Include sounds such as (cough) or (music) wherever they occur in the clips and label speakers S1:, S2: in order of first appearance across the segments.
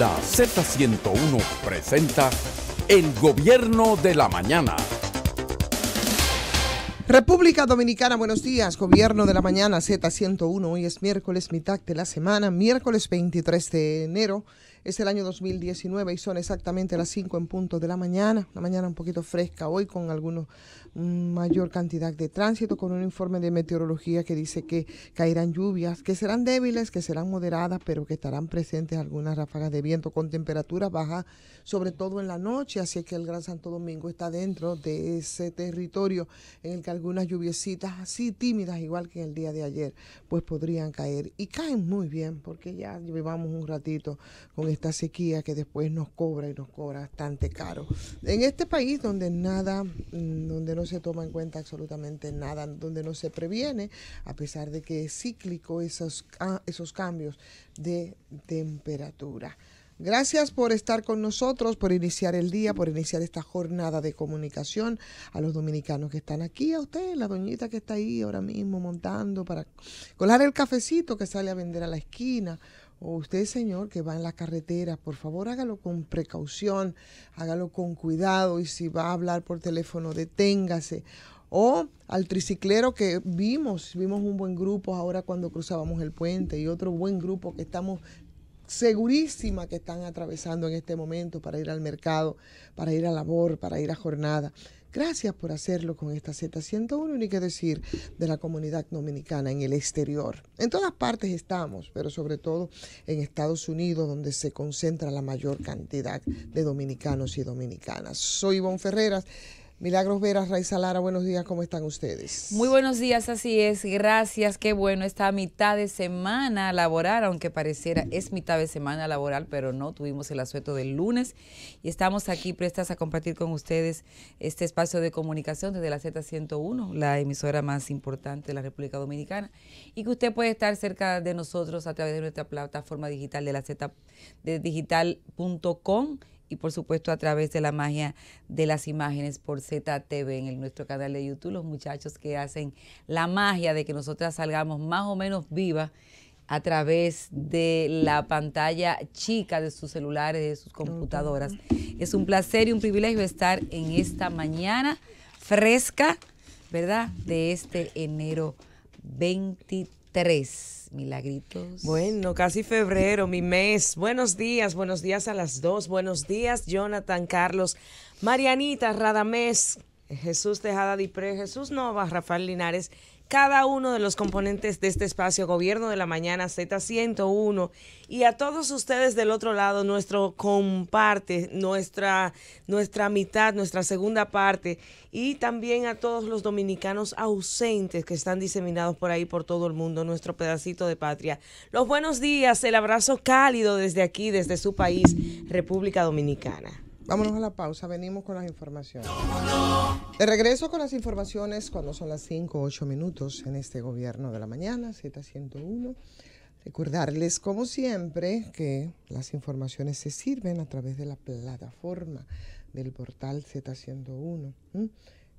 S1: La Z101 presenta El Gobierno de la Mañana. República
S2: Dominicana, buenos días. Gobierno de la Mañana Z101. Hoy es miércoles, mitad de la semana, miércoles 23 de enero. Es el año 2019 y son exactamente las 5 en punto de la mañana, una mañana un poquito fresca hoy con alguna mm, mayor cantidad de tránsito, con un informe de meteorología que dice que caerán lluvias, que serán débiles, que serán moderadas, pero que estarán presentes algunas ráfagas de viento con temperaturas bajas, sobre todo en la noche, así es que el Gran Santo Domingo está dentro de ese territorio en el que algunas lluviecitas así tímidas, igual que en el día de ayer, pues podrían caer y caen muy bien porque ya llevamos un ratito con esta sequía que después nos cobra y nos cobra bastante caro. En este país donde nada, mm, donde no se toma en cuenta absolutamente nada, donde no se previene, a pesar de que es cíclico esos, esos cambios de temperatura. Gracias por estar con nosotros, por iniciar el día, por iniciar esta jornada de comunicación a los dominicanos que están aquí, a usted, la doñita que está ahí ahora mismo montando para colar el cafecito que sale a vender a la esquina, o usted señor que va en la carretera, por favor hágalo con precaución, hágalo con cuidado y si va a hablar por teléfono deténgase. O al triciclero que vimos, vimos un buen grupo ahora cuando cruzábamos el puente y otro buen grupo que estamos segurísima que están atravesando en este momento para ir al mercado, para ir a labor, para ir a jornada. Gracias por hacerlo con esta Z101 y qué decir de la comunidad dominicana en el exterior. En todas partes estamos, pero sobre todo en Estados Unidos, donde se concentra la mayor cantidad de dominicanos y dominicanas. Soy Ivonne Ferreras. Milagros Veras, Raiza Lara, buenos días, ¿cómo están ustedes?
S3: Muy buenos días, así es, gracias, qué bueno, esta mitad de semana laboral, aunque pareciera es mitad de semana laboral, pero no, tuvimos el asueto del lunes y estamos aquí prestas a compartir con ustedes este espacio de comunicación desde la Z101, la emisora más importante de la República Dominicana, y que usted puede estar cerca de nosotros a través de nuestra plataforma digital de la Z, de digital.com y por supuesto a través de la magia de las imágenes por ZTV en nuestro canal de YouTube, los muchachos que hacen la magia de que nosotras salgamos más o menos vivas a través de la pantalla chica de sus celulares, de sus computadoras. Es un placer y un privilegio estar en esta mañana fresca, ¿verdad? De este enero 23. Milagritos. Bueno,
S4: casi febrero, mi mes. Buenos días, buenos días a las dos. Buenos días, Jonathan, Carlos, Marianita, Radamés, Jesús Tejada Dipre, Jesús Nova, Rafael Linares cada uno de los componentes de este espacio, Gobierno de la Mañana Z101, y a todos ustedes del otro lado, nuestro comparte, nuestra, nuestra mitad, nuestra segunda parte, y también a todos los dominicanos ausentes que están diseminados por ahí, por todo el mundo, nuestro pedacito de patria. Los buenos días, el abrazo cálido desde aquí, desde su país, República Dominicana.
S2: Vámonos a la pausa, venimos con las informaciones. De regreso con las informaciones cuando son las 5 o 8 minutos en este gobierno de la mañana, Z101. Recordarles, como siempre, que las informaciones se sirven a través de la plataforma del portal Z101.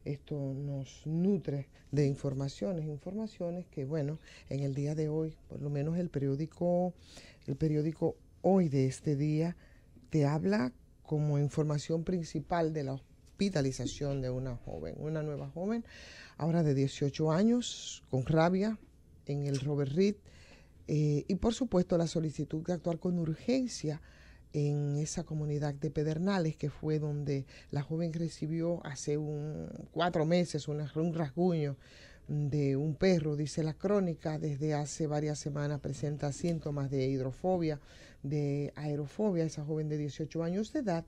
S2: Esto nos nutre de informaciones, informaciones que, bueno, en el día de hoy, por lo menos el periódico, el periódico hoy de este día, te habla como información principal de la hospitalización de una joven, una nueva joven, ahora de 18 años, con rabia en el Robert Reed, eh, y por supuesto la solicitud de actuar con urgencia en esa comunidad de Pedernales, que fue donde la joven recibió hace cuatro meses un rasguño de un perro, dice la crónica, desde hace varias semanas presenta síntomas de hidrofobia, de aerofobia, esa joven de 18 años de edad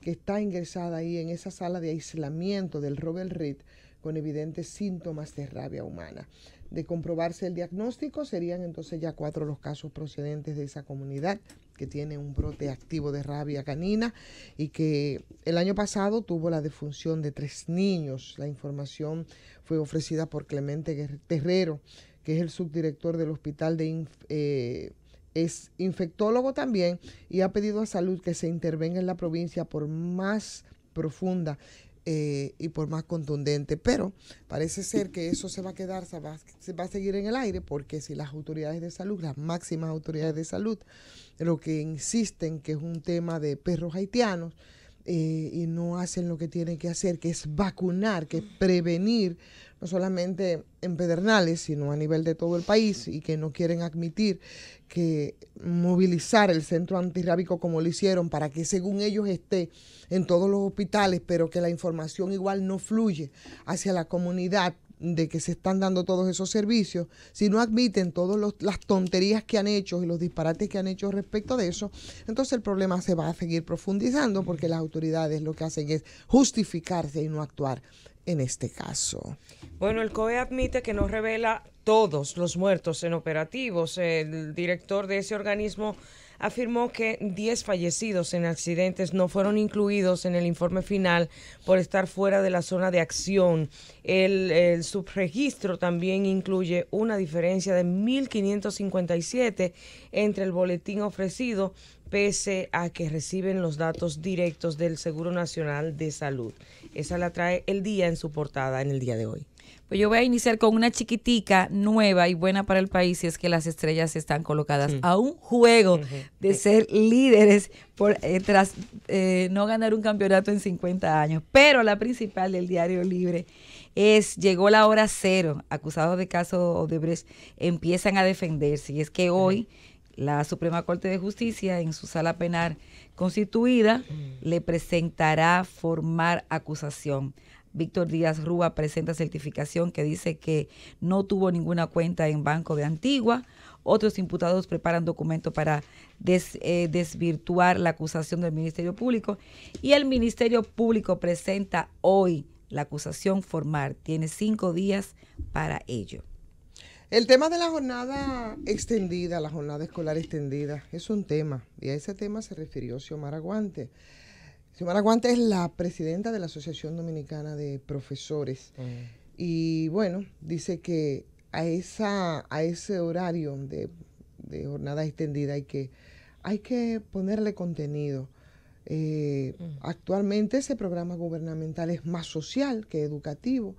S2: que está ingresada ahí en esa sala de aislamiento del Robert Reed con evidentes síntomas de rabia humana. De comprobarse el diagnóstico, serían entonces ya cuatro los casos procedentes de esa comunidad que tiene un brote activo de rabia canina y que el año pasado tuvo la defunción de tres niños. La información fue ofrecida por Clemente Terrero, que es el subdirector del Hospital de... Eh, es infectólogo también y ha pedido a salud que se intervenga en la provincia por más profunda eh, y por más contundente. Pero parece ser que eso se va a quedar, se va, a seguir en el aire, porque si las autoridades de salud, las máximas autoridades de salud, lo que insisten que es un tema de perros haitianos, eh, y no hacen lo que tienen que hacer, que es vacunar, que es prevenir no solamente en Pedernales, sino a nivel de todo el país y que no quieren admitir que movilizar el centro antirrábico como lo hicieron para que según ellos esté en todos los hospitales, pero que la información igual no fluye hacia la comunidad de que se están dando todos esos servicios, si no admiten todas las tonterías que han hecho y los disparates que han hecho respecto de eso, entonces el problema se va a seguir profundizando porque las autoridades lo que hacen es justificarse y no actuar en este caso.
S4: Bueno, el COE admite que no revela todos los muertos en operativos. El director de ese organismo afirmó que 10 fallecidos en accidentes no fueron incluidos en el informe final por estar fuera de la zona de acción. El, subregistro también incluye una diferencia de 1.557 entre el boletín ofrecido pese a que reciben los datos directos del Seguro
S3: Nacional de Salud. Esa la trae el día en su portada en el día de hoy. Pues yo voy a iniciar con una chiquitica nueva y buena para el país y es que las estrellas están colocadas a un juego de ser líderes por, eh, tras eh, no ganar un campeonato en 50 años. Pero la principal del diario Libre es llegó la hora cero. Acusados de caso Odebrecht empiezan a defenderse y es que hoy la Suprema Corte de Justicia en su sala penal constituida le presentará formar acusación Víctor Díaz Rúa presenta certificación que dice que no tuvo ninguna cuenta en Banco de Antigua. Otros imputados preparan documentos para eh, desvirtuar la acusación del Ministerio Público. Y el Ministerio Público presenta hoy la acusación formal. Tiene cinco días para ello. El tema de la jornada extendida, la
S2: jornada escolar extendida, es un tema. Y a ese tema se refirió Xiomara Aguante. Xiomara Guante es la presidenta de la Asociación Dominicana de Profesores. Mm. Y bueno, dice que a, esa, a ese horario de, jornada extendida hay que, hay que ponerle contenido. Eh, mm. Actualmente ese programa gubernamental es más social que educativo.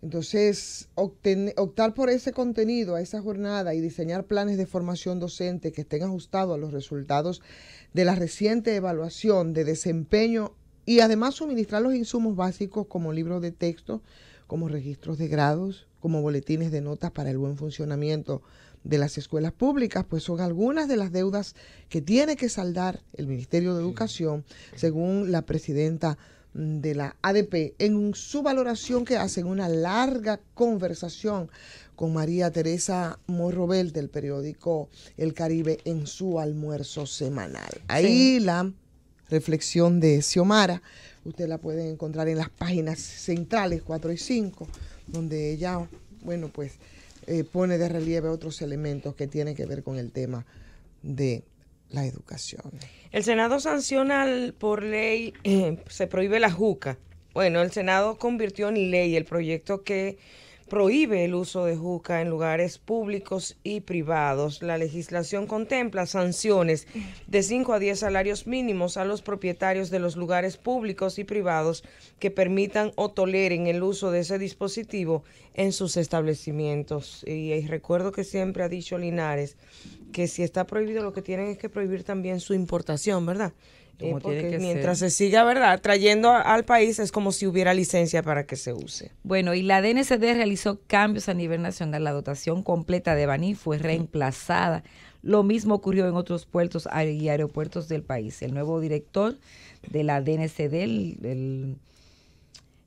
S2: Entonces, optar por ese contenido, a esa jornada y diseñar planes de formación docente que estén ajustados a los resultados de la reciente evaluación de desempeño y además suministrar los insumos básicos como libros de texto, como registros de grados, como boletines de notas para el buen funcionamiento de las escuelas públicas, pues son algunas de las deudas que tiene que saldar el Ministerio de Educación, según la presidenta de la ADP en su valoración que hacen una larga conversación con María Teresa Morrobel del periódico El Caribe en su almuerzo semanal. Ahí la reflexión de Xiomara, usted la puede encontrar en las páginas centrales 4 y 5, donde ella, bueno, pues eh, pone de relieve otros elementos que tienen que ver con el tema de la educación.
S4: El Senado sanciona por ley, eh, se prohíbe la juca. Bueno, el Senado convirtió en ley el proyecto que prohíbe el uso de juca en lugares públicos y privados. La legislación contempla sanciones de 5 a 10 salarios mínimos a los propietarios de los lugares públicos y privados que permitan o toleren el uso de ese dispositivo en sus establecimientos. Y, y recuerdo que siempre ha dicho Linares que si está prohibido lo que tienen es que prohibir también su importación, ¿verdad? Eh, mientras se siga, ¿verdad?, trayendo al país es como si hubiera licencia para que se use.
S3: Bueno, y la DNCD realizó cambios a nivel nacional. La dotación completa de Baní fue reemplazada. Lo mismo ocurrió en otros puertos y aeropuertos del país. El nuevo director de la DNCD, el,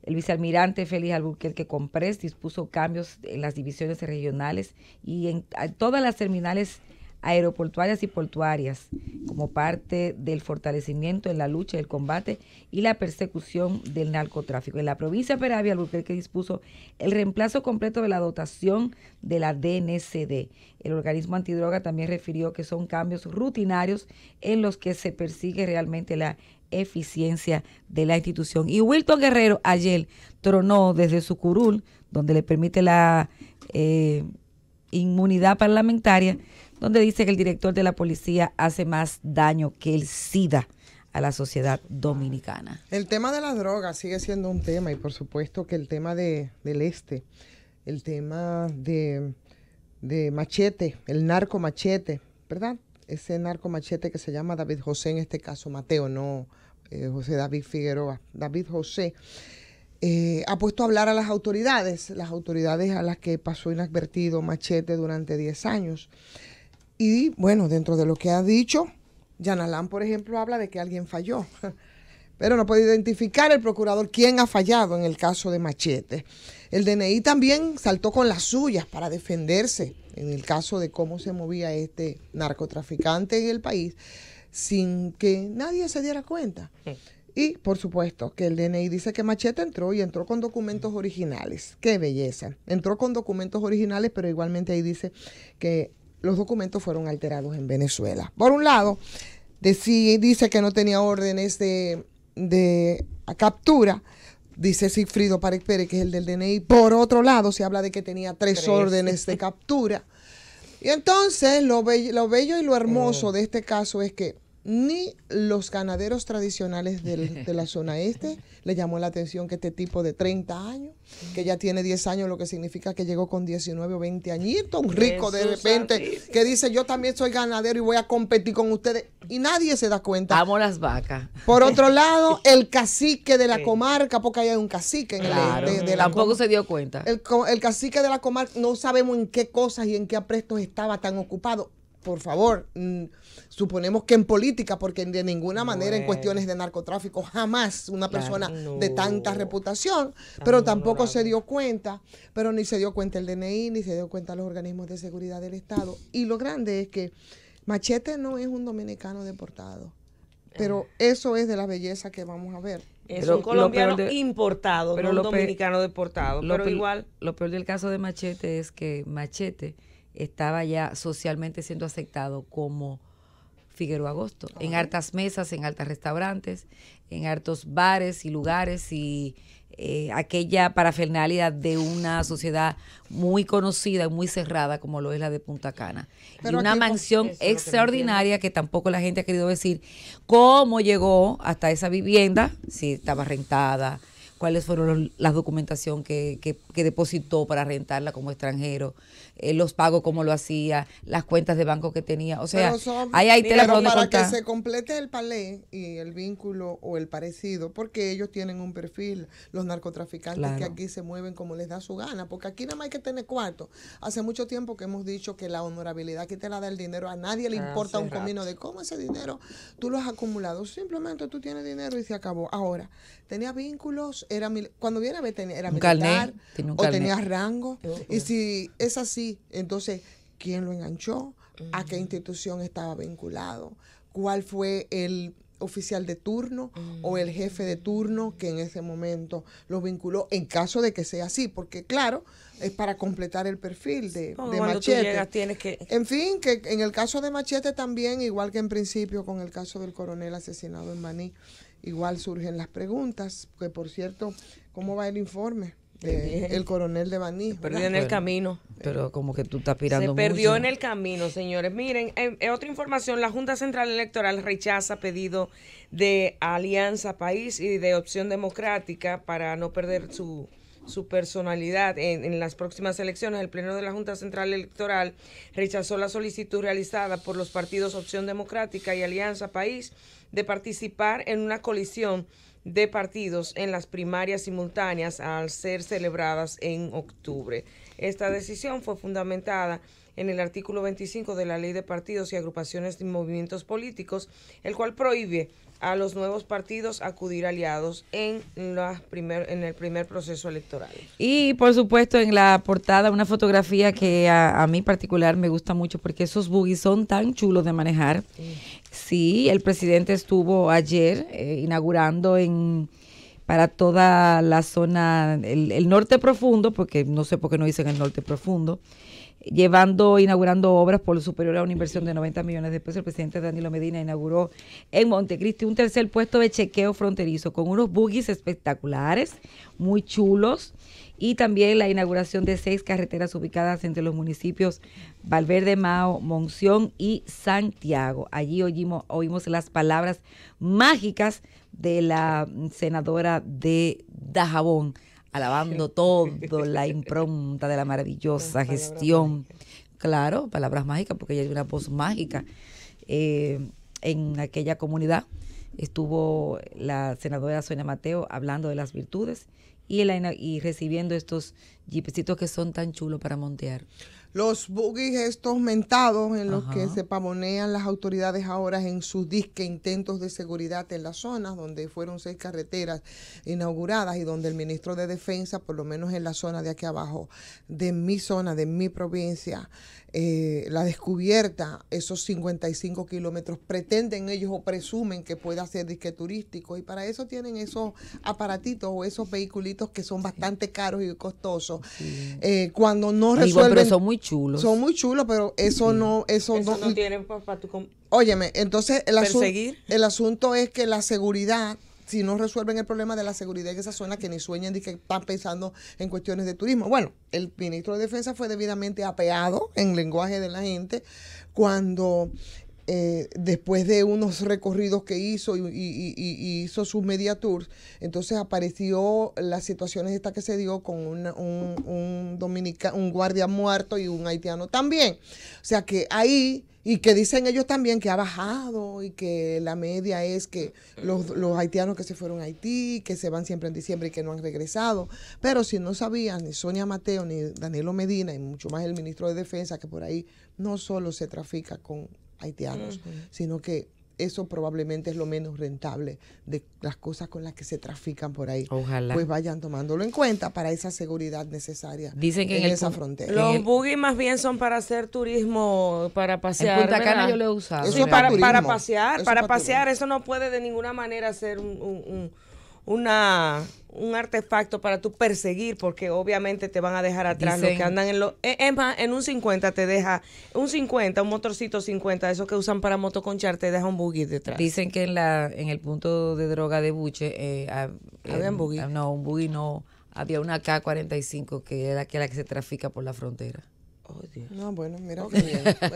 S3: el vicealmirante Félix Albuquerque Comprés, dispuso cambios en las divisiones regionales y en todas las terminales aeroportuarias y portuarias como parte del fortalecimiento en la lucha, el combate y la persecución del narcotráfico. En la provincia de Peravia, que dispuso el reemplazo completo de la dotación de la DNCD. El organismo antidroga también refirió que son cambios rutinarios en los que se persigue realmente la eficiencia de la institución. Y Wilton Guerrero ayer tronó desde su curul, donde le permite la eh, inmunidad parlamentaria, donde dice que el director de la policía hace más daño que el SIDA a la sociedad dominicana.
S2: El tema de las drogas sigue siendo un tema y por supuesto que el tema del este, el tema de, machete, el narco machete, ¿verdad? Ese narco machete que se llama David José, en este caso Mateo, no eh, José David Figueroa, David José. Eh, ha puesto a hablar a las autoridades, las autoridades a las que pasó inadvertido Machete durante 10 años. Y bueno, dentro de lo que ha dicho, Yanalán, por ejemplo, habla de que alguien falló, (laughs) pero no puede identificar el procurador quién ha fallado en el caso de Machete. El DNI también saltó con las suyas para defenderse en el caso de cómo se movía este narcotraficante en el país sin que nadie se diera cuenta. Y por supuesto que el DNI dice que Machete entró y entró con documentos originales. Qué belleza. Entró con documentos originales, pero igualmente ahí dice que los documentos fueron alterados en Venezuela. Por un lado, dice que no tenía órdenes de, captura, dice Sigfrido Párez Pérez, que es el del DNI. Por otro lado, se habla de que tenía tres, órdenes de captura. Y entonces, lo bello, lo bello, y lo hermoso mm. de este caso es que ni los ganaderos tradicionales de la zona este (laughs) le llamó la atención que este tipo de 30 años, que ya tiene 10 años, lo que significa que llegó con 19 o 20 añitos, un rico de repente que dice yo también soy ganadero y voy a competir con ustedes y nadie se da cuenta. Amo las vacas. Por otro (laughs) lado, el cacique de la comarca, porque hay un cacique en este Tampoco se dio cuenta. El, el cacique de la comarca, no sabemos en qué cosas y en qué aprestos estaba tan ocupado por favor, mm, suponemos que en política, porque de ninguna manera en cuestiones de narcotráfico jamás una persona de tanta reputación, pero tampoco se dio cuenta, pero ni se dio cuenta el DNI, ni se dio cuenta los organismos de seguridad del Estado. Y lo grande es que Machete no es un dominicano deportado, pero ah. eso es de la belleza que vamos a ver.
S4: Es un colombiano importado, pero no un dominicano deportado, lo pero igual.
S3: Lo peor del caso de Machete es que Machete estaba ya socialmente siendo aceptado como Figueroa Agosto, en hartas mesas, en altos restaurantes, en hartos bares y lugares y eh, aquella parafernalia de una sociedad muy conocida y muy cerrada como lo es la de Punta Cana. y una mansión extraordinaria que, tampoco la gente ha querido decir cómo llegó hasta esa vivienda, si estaba rentada, cuáles fueron las documentación que depositó para rentarla como extranjero, eh, los pagos como lo hacía, las cuentas de banco que tenía. O sea, para que se
S2: complete el palé y el vínculo o el parecido, porque ellos tienen un perfil, los narcotraficantes que aquí se mueven como les da su gana, porque aquí nada más hay que tener cuarto. Hace mucho tiempo que hemos dicho que la honorabilidad que te la da el dinero, a nadie le ah, importa un comino de cómo ese dinero tú lo has acumulado. Simplemente tú tienes dinero y se acabó. Ahora, tenía vínculos, era cuando viene a ver, tenía, era militar, o tenía rango. Oh, y oh. si es así, entonces, ¿quién lo enganchó? ¿A qué institución estaba vinculado? ¿Cuál fue el oficial de turno o el jefe de turno que en ese momento lo vinculó, en caso de que sea así, porque claro, es para completar el perfil de, Machete. En fin, que en el caso de Machete también, igual que en principio con el caso del coronel asesinado en Maní, igual surgen las preguntas, que por cierto, ¿cómo va el informe? Eh, el coronel de Baní. Perdió en el
S3: camino. Pero eh, como que tú estás pirando. Se perdió en
S2: el camino, señores. Miren, eh, otra información,
S4: la Junta Central Electoral rechaza pedido de Alianza País y de Opción Democrática para no perder su su personalidad en, las próximas elecciones, el Pleno de la Junta Central Electoral rechazó la solicitud realizada por los partidos Opción Democrática y Alianza País de participar en una colisión de partidos en las primarias simultáneas al ser celebradas en octubre. Esta decisión fue fundamentada en el artículo 25 de la Ley de Partidos y Agrupaciones y Movimientos Políticos, el cual prohíbe a los nuevos partidos acudir aliados en, primer, en el primer proceso electoral.
S3: Y por supuesto en la portada una fotografía que a, mí particular me gusta mucho porque esos buggy son tan chulos de manejar. Sí, el presidente estuvo ayer eh, inaugurando en para toda la zona, el norte profundo, porque no sé por qué no dicen el norte profundo, llevando, inaugurando obras por lo superior a una inversión de 90 millones de pesos. El presidente Danilo Medina inauguró en Montecristi un tercer puesto de chequeo fronterizo con unos buggies espectaculares, muy chulos, y también la inauguración de seis carreteras ubicadas entre los municipios Valverde Mao, Monción y Santiago. Allí oímos, oímos las palabras mágicas de la senadora de Dajabón alabando (laughs) todo, la impronta de la maravillosa gestión. Claro, palabras mágicas, porque ella es una voz mágica. Eh, en aquella comunidad estuvo la senadora Sonia Mateo hablando de las virtudes y, y recibiendo estos jeepecitos que son tan chulos para montear
S2: los buggies estos mentados en los que se pavonean las autoridades ahora en sus disque intentos de seguridad en las zonas donde fueron seis carreteras inauguradas y donde el ministro de Defensa, por lo menos en la zona de aquí abajo, de mi zona, de mi provincia, eh, la descubierta, esos 55 kilómetros, pretenden ellos o presumen que pueda ser disque turístico y para eso tienen esos aparatitos o esos vehiculitos que son bastante caros y costosos. Eh, cuando no resuelven... pero son muy chulos. Son muy chulos, pero eso no... Eso, no, tienen para, tu... Óyeme, entonces el, asunto el asunto es que la seguridad si no resuelven el problema de la seguridad en esa zona, que ni sueñan ni que están pensando en cuestiones de turismo. Bueno, el ministro de Defensa fue debidamente apeado en lenguaje de la gente cuando eh, después de unos recorridos que hizo y, hizo su media tours, entonces apareció las situaciones estas que se dio con un, un, un guardia muerto y un haitiano también. O sea que ahí y que dicen ellos también que ha bajado y que la media es que los, haitianos que se fueron a Haití, que se van siempre en diciembre y que no han regresado. Pero si no sabían ni Sonia Mateo ni Danilo Medina y mucho más el ministro de Defensa, que por ahí no solo se trafica con haitianos, sino que eso probablemente es lo menos rentable de las cosas con las que se trafican por ahí. Ojalá. Pues vayan tomándolo en cuenta para esa seguridad necesaria Dicen que en, esa frontera. Los
S4: buggy más bien son para hacer turismo, para pasear. En yo lo he usado. Eso para, pasear, para, pasear. Eso no puede de ninguna manera ser una un artefacto para tú perseguir, porque obviamente te van a dejar atrás los que andan en los... E, es en un 50 te deja, un 50, un motorcito 50, esos que usan para motoconchar, te deja un buggy detrás. Dicen
S3: que en la en el punto de droga de Buche... Eh, eh, ¿Había un buggy? No, un buggy no. Había una K-45 que era la que se trafica por la frontera.
S4: No, oh, ah, bueno, mira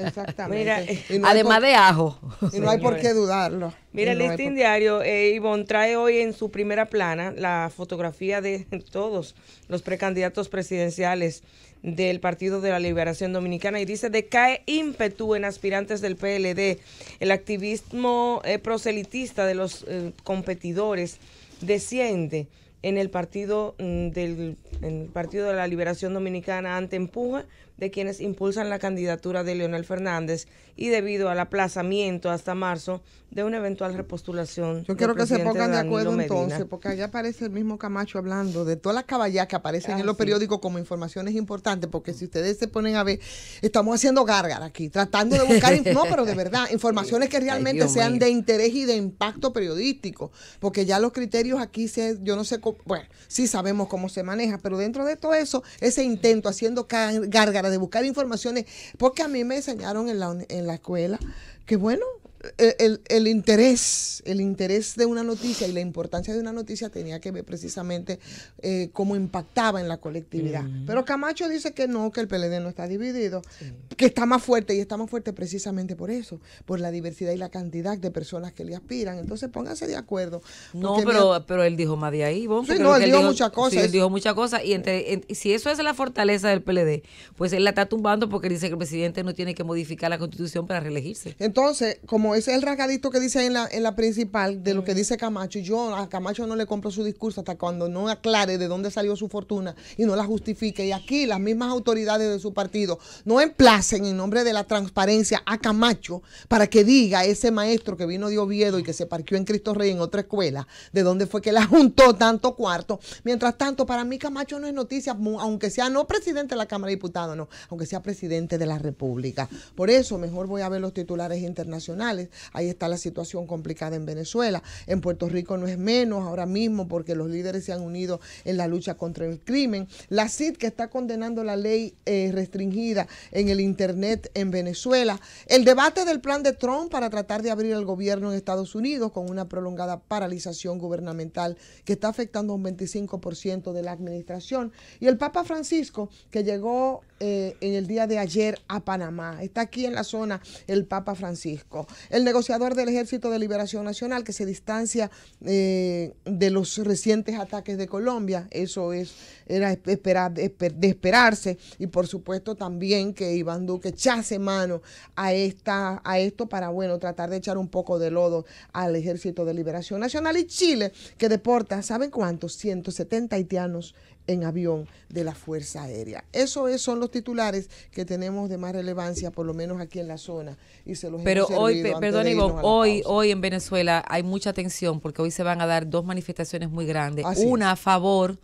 S4: Exactamente. Eh, además de ajo. Y no hay por qué dudarlo. Mira, el listín diario, eh, Ivonne trae hoy en su primera plana la fotografía de (laughs) todos los precandidatos presidenciales del Partido de la Liberación Dominicana y dice, decae ímpetu en aspirantes del PLD, el activismo eh, proselitista de los competidores desciende en el partido mm, del en el Partido de la Liberación Dominicana ante empuje de quienes impulsan la candidatura de Leonel Fernández y debido al aplazamiento hasta marzo de una eventual repostulación. Yo quiero que se pongan de acuerdo entonces, porque
S2: allá aparece el mismo Camacho hablando de todas las caballas que aparecen en ah, los periódicos como informaciones importantes, porque si ustedes se ponen a ver, estamos haciendo gárgara aquí, tratando de buscar, no, pero de (laughs) verdad, informaciones que realmente sean de interés y de impacto periodístico, porque ya los criterios aquí, se, yo no sé, bueno, sí sabemos cómo se maneja, pero dentro de todo eso, ese intento haciendo gárgara de buscar informaciones, porque a mí me enseñaron en la, en la escuela que bueno, el, interés, el interés de una noticia y la importancia de una noticia tenía que ver precisamente eh, cómo impactaba en la colectividad. Pero Camacho dice que no, que el PLD no está dividido, que está más fuerte y está más fuerte precisamente por eso, por la diversidad y la cantidad de personas que le aspiran. Entonces pónganse de acuerdo. No, pero,
S3: pero él dijo más de ahí, Sí, no, él, dijo, muchas cosas. Sí, él dijo muchas cosas. Y si eso es la fortaleza del PLD, pues él la está tumbando porque dice que el presidente no tiene que modificar la constitución para reelegirse.
S2: Entonces, como ese es el rasgadito que dice en la, en la principal de lo que dice Camacho. Yo a Camacho no le compro su discurso hasta cuando no aclare de dónde salió su fortuna y no la justifique. Y aquí las mismas autoridades de su partido no emplacen en nombre de la transparencia a Camacho para que diga ese maestro que vino de Oviedo y que se parqueó en Cristo Rey en otra escuela, de dónde fue que la (laughs) juntó tanto cuarto. Mientras tanto, para mí Camacho no es noticia, aunque sea no presidente de la Cámara de Diputados, no, aunque sea presidente de la República. Por eso mejor voy a ver los titulares internacionales Ahí está la situación complicada en Venezuela. En Puerto Rico no es menos ahora mismo porque los líderes se han unido en la lucha contra el crimen. La CID que está condenando la ley eh, restringida en el Internet en Venezuela. El debate del plan de Trump para tratar de abrir el gobierno en Estados Unidos con una prolongada paralización gubernamental que está afectando a un 25% de la administración. Y el Papa Francisco que llegó eh, en el día de ayer a Panamá. Está aquí en la zona el Papa Francisco. El negociador del Ejército de Liberación Nacional que se distancia eh, de los recientes ataques de Colombia. Eso es, era de esperarse. Y por supuesto también que Iván Duque echase mano a, esta, a esto para, bueno, tratar de echar un poco de lodo al Ejército de Liberación Nacional y Chile que deporta, ¿saben cuántos? 170 haitianos en avión de la Fuerza Aérea. Esos son los titulares que tenemos de más relevancia, por lo menos aquí en la zona. Y se los Pero hoy, perdón,
S3: hoy, hoy en Venezuela hay mucha tensión porque hoy se van a dar dos manifestaciones muy grandes, una a favor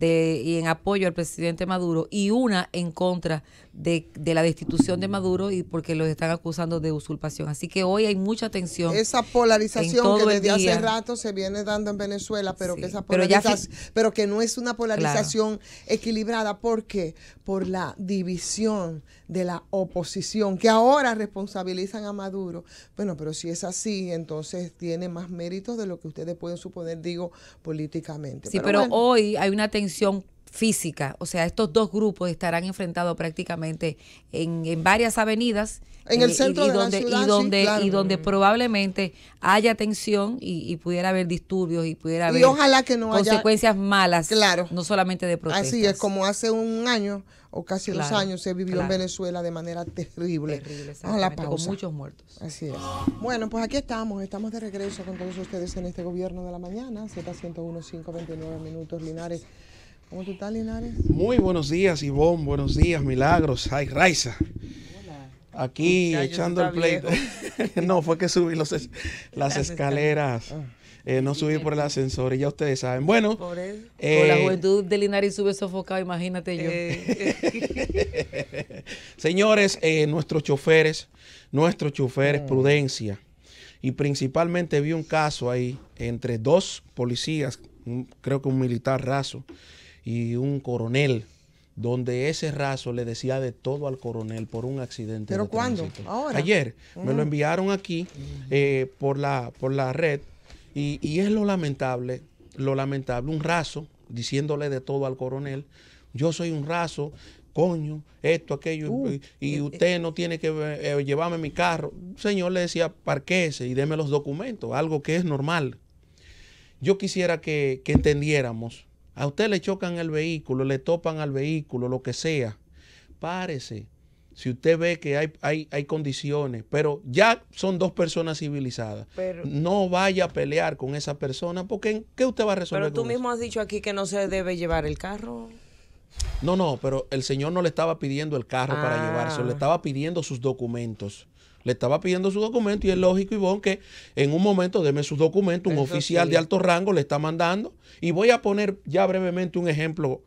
S3: y en apoyo al presidente Maduro y una en contra de, la destitución de Maduro y porque los están acusando de usurpación. Así que hoy hay mucha tensión. Esa polarización que desde hace
S2: rato se viene dando en Venezuela, pero, que, esa pero, que no es una polarización equilibrada. porque Por la división de la oposición, que ahora responsabilizan a Maduro. Bueno, pero si es así, entonces tiene más méritos de lo que ustedes pueden suponer, digo, políticamente. Sí, pero,
S3: hoy hay una tensión física, o sea, estos dos grupos estarán enfrentados prácticamente en, en varias avenidas en el eh, centro de donde, la ciudad, y donde, y donde probablemente haya tensión y, pudiera haber disturbios y pudiera haber ojalá que no consecuencias malas, claro. no solamente de protestas. Así es,
S2: como hace un año o casi dos años se vivió en Venezuela de manera terrible. muchos muertos. Así es. Bueno, pues aquí estamos, estamos de regreso con todos ustedes en este gobierno de la mañana, Z101, 529 minutos, Linares. ¿Cómo tú estás, Linares?
S1: Muy buenos días, Ivonne, buenos días, Milagros, ay, Raiza. Aquí echando el pleito. (laughs) no, fue que subí (laughs) las escaleras. Ah. Eh, no subí por el ascensor y ya ustedes saben. Bueno,
S3: la eh, juventud de Linares sube sofocado, imagínate yo.
S1: (laughs) Señores, eh, nuestros choferes, nuestros choferes, mm. prudencia. Y principalmente vi un caso ahí entre dos policías, creo que un militar raso y un coronel donde ese raso le decía de todo al coronel por un accidente. ¿Pero cuándo?
S5: Ayer. Me lo
S1: enviaron aquí eh, por, la, por la red y, es lo lamentable, lo lamentable, un raso diciéndole de todo al coronel. Yo soy un raso, coño, esto, aquello, uh, y, eh, usted no tiene que eh, llevarme mi carro. señor le decía, parquese y deme los documentos, algo que es normal. Yo quisiera que entendiéramos a usted le chocan el vehículo, le topan al vehículo, lo que sea. Párese. Si usted ve que hay, hay, hay condiciones, pero ya son dos personas civilizadas. Pero, no vaya a pelear con esa persona porque ¿qué usted va a resolver? Pero tú mismo
S4: has dicho aquí que no se debe llevar el carro.
S1: No, no, pero el señor no le estaba pidiendo el carro para ah. llevarse, le estaba pidiendo sus documentos le estaba pidiendo su documento y es lógico, y bon que en un momento deme su documento, un oficial de alto rango le está mandando. Y voy a poner ya brevemente un ejemplo.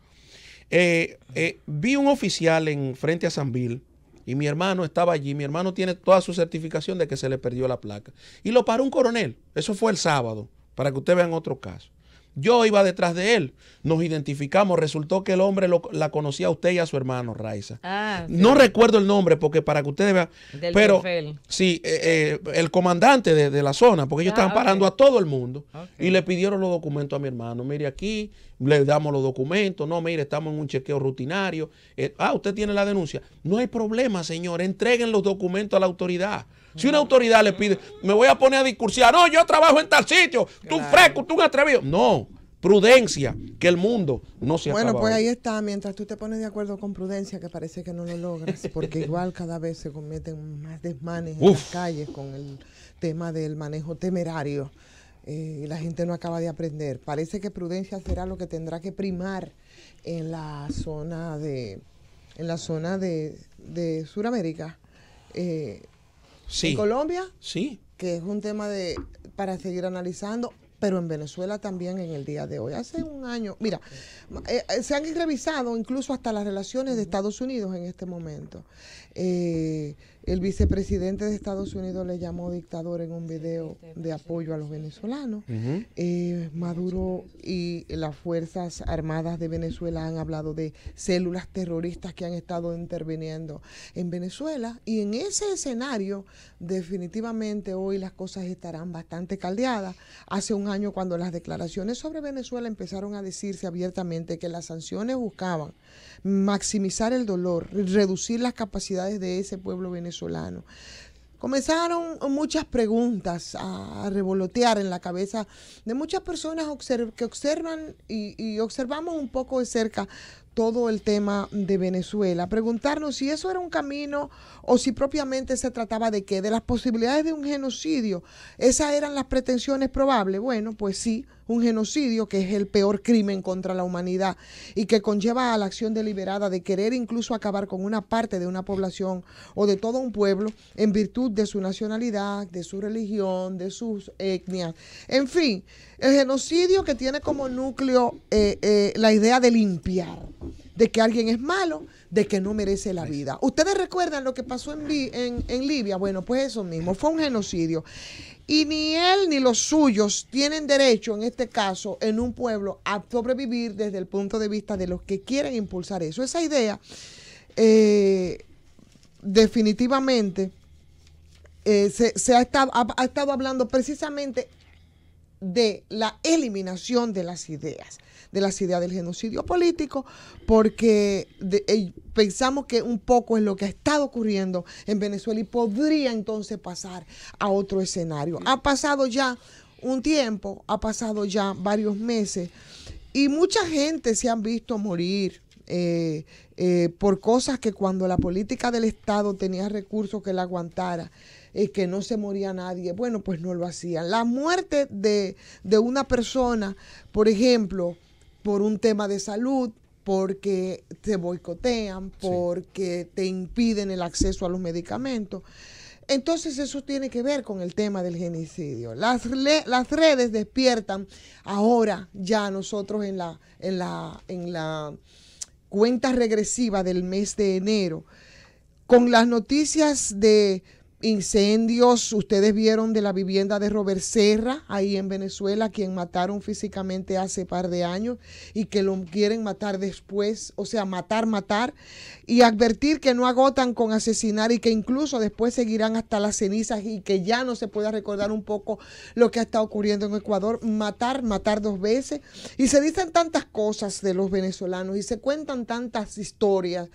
S1: Eh, eh, vi un oficial en frente a San Bill y mi hermano estaba allí. Mi hermano tiene toda su certificación de que se le perdió la placa. Y lo paró un coronel. Eso fue el sábado, para que ustedes vean otro caso. Yo iba detrás de él. Nos identificamos. Resultó que el hombre lo, la conocía a usted y a su hermano, Raiza. Ah, no recuerdo el nombre, porque para que ustedes vean. pero sí, eh, eh, el comandante de, la zona, porque ellos ah, estaban parando a todo el mundo. Y le pidieron los documentos a mi hermano. Mire, aquí le damos los documentos, no, mire, estamos en un chequeo rutinario, eh, ah, usted tiene la denuncia. No hay problema, señor, entreguen los documentos a la autoridad. Si una autoridad le pide, me voy a poner a discursiar, no, yo trabajo en tal sitio, tú un fresco, tú un atrevido. No, prudencia, que el mundo no se Bueno, pues ahí
S2: está, mientras tú te pones de acuerdo con prudencia, que parece que no lo logras, (laughs) porque igual cada vez se cometen más desmanes en las calles con el tema del manejo temerario eh, la gente no acaba de aprender. Parece que prudencia será lo que tendrá que primar en la zona de, en la zona de, de Sudamérica. Eh, sí. En Colombia, sí. que es un tema de, para seguir analizando, pero en Venezuela también en el día de hoy. Hace un año, mira, eh, se han revisado incluso hasta las relaciones de Estados Unidos en este momento. El vicepresidente de Estados Unidos le llamó dictador en un video este de apoyo a los venezolanos. Eh, Maduro y las Fuerzas Armadas de Venezuela han hablado de células terroristas que han estado interviniendo en Venezuela. Y en ese escenario, definitivamente hoy las cosas estarán bastante caldeadas. Hace un año, cuando las declaraciones sobre Venezuela empezaron a decirse abiertamente que las sanciones buscaban maximizar el dolor, reducir las capacidades de ese pueblo venezolano. Comenzaron muchas preguntas a revolotear en la cabeza de muchas personas que observan y observamos un poco de cerca todo el tema de Venezuela. Preguntarnos si eso era un camino o si propiamente se trataba de qué, de las posibilidades de un genocidio. Esas eran las pretensiones probables. Bueno, pues sí, un genocidio que es el peor crimen contra la humanidad y que conlleva a la acción deliberada de querer incluso acabar con una parte de una población o de todo un pueblo en virtud de su nacionalidad, de su religión, de sus etnias. En fin, el genocidio que tiene como núcleo eh, eh, la idea de limpiar de que alguien es malo, de que no merece la vida. Ustedes recuerdan lo que pasó en, en, Libia. Bueno, pues eso mismo, fue un genocidio. Y ni él ni los suyos tienen derecho, en este caso, en un pueblo, a sobrevivir desde el punto de vista de los que quieren impulsar eso. Esa idea, eh, definitivamente, eh, se, ha, estado, ha estado hablando precisamente de la eliminación de las ideas de las ideas del genocidio político, porque eh, pensamos que un poco es lo que ha estado ocurriendo en Venezuela y podría entonces pasar a otro escenario. Ha pasado ya un tiempo, ha pasado ya varios meses y mucha gente se han visto morir. Eh, eh, por cosas que cuando la política del Estado tenía recursos que la aguantara, que no se moría nadie, bueno, pues no lo hacían. La muerte de, de una persona, por ejemplo, por un tema de salud, porque te boicotean, porque te impiden el acceso a los medicamentos. Entonces eso tiene que ver con el tema del genocidio. Las, las redes despiertan ahora ya nosotros en la, la, en la cuenta regresiva del mes de enero con las noticias de incendios, ustedes vieron de la vivienda de Robert Serra, ahí en Venezuela, quien mataron físicamente hace par de años y que lo quieren matar después, o sea, matar, matar, y advertir que no agotan con asesinar y que incluso después seguirán hasta las cenizas y que ya no se pueda recordar un poco lo que ha estado ocurriendo en Ecuador, matar, matar dos veces, y se dicen tantas cosas de los venezolanos y se cuentan tantas historias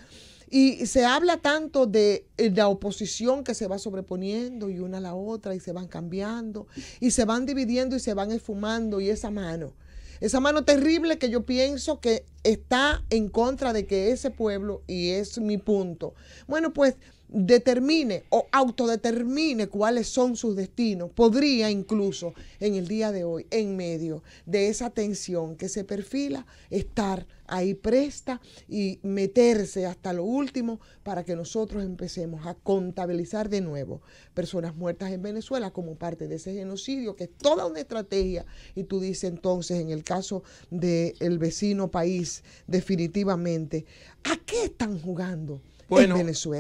S2: y se habla tanto de eh, la oposición que se va sobreponiendo y una a la otra y se van cambiando y se van dividiendo y se van esfumando y esa mano, esa mano terrible que yo pienso que está en contra de que ese pueblo, y es mi punto, bueno, pues determine o autodetermine cuáles son sus destinos, podría incluso en el día de hoy, en medio de esa tensión que se perfila, estar ahí presta y meterse hasta lo último para que nosotros empecemos a contabilizar de nuevo personas muertas en Venezuela como parte de ese genocidio, que es toda una estrategia. Y tú dices entonces, en el caso del vecino país, definitivamente, ¿a qué están jugando? bueno,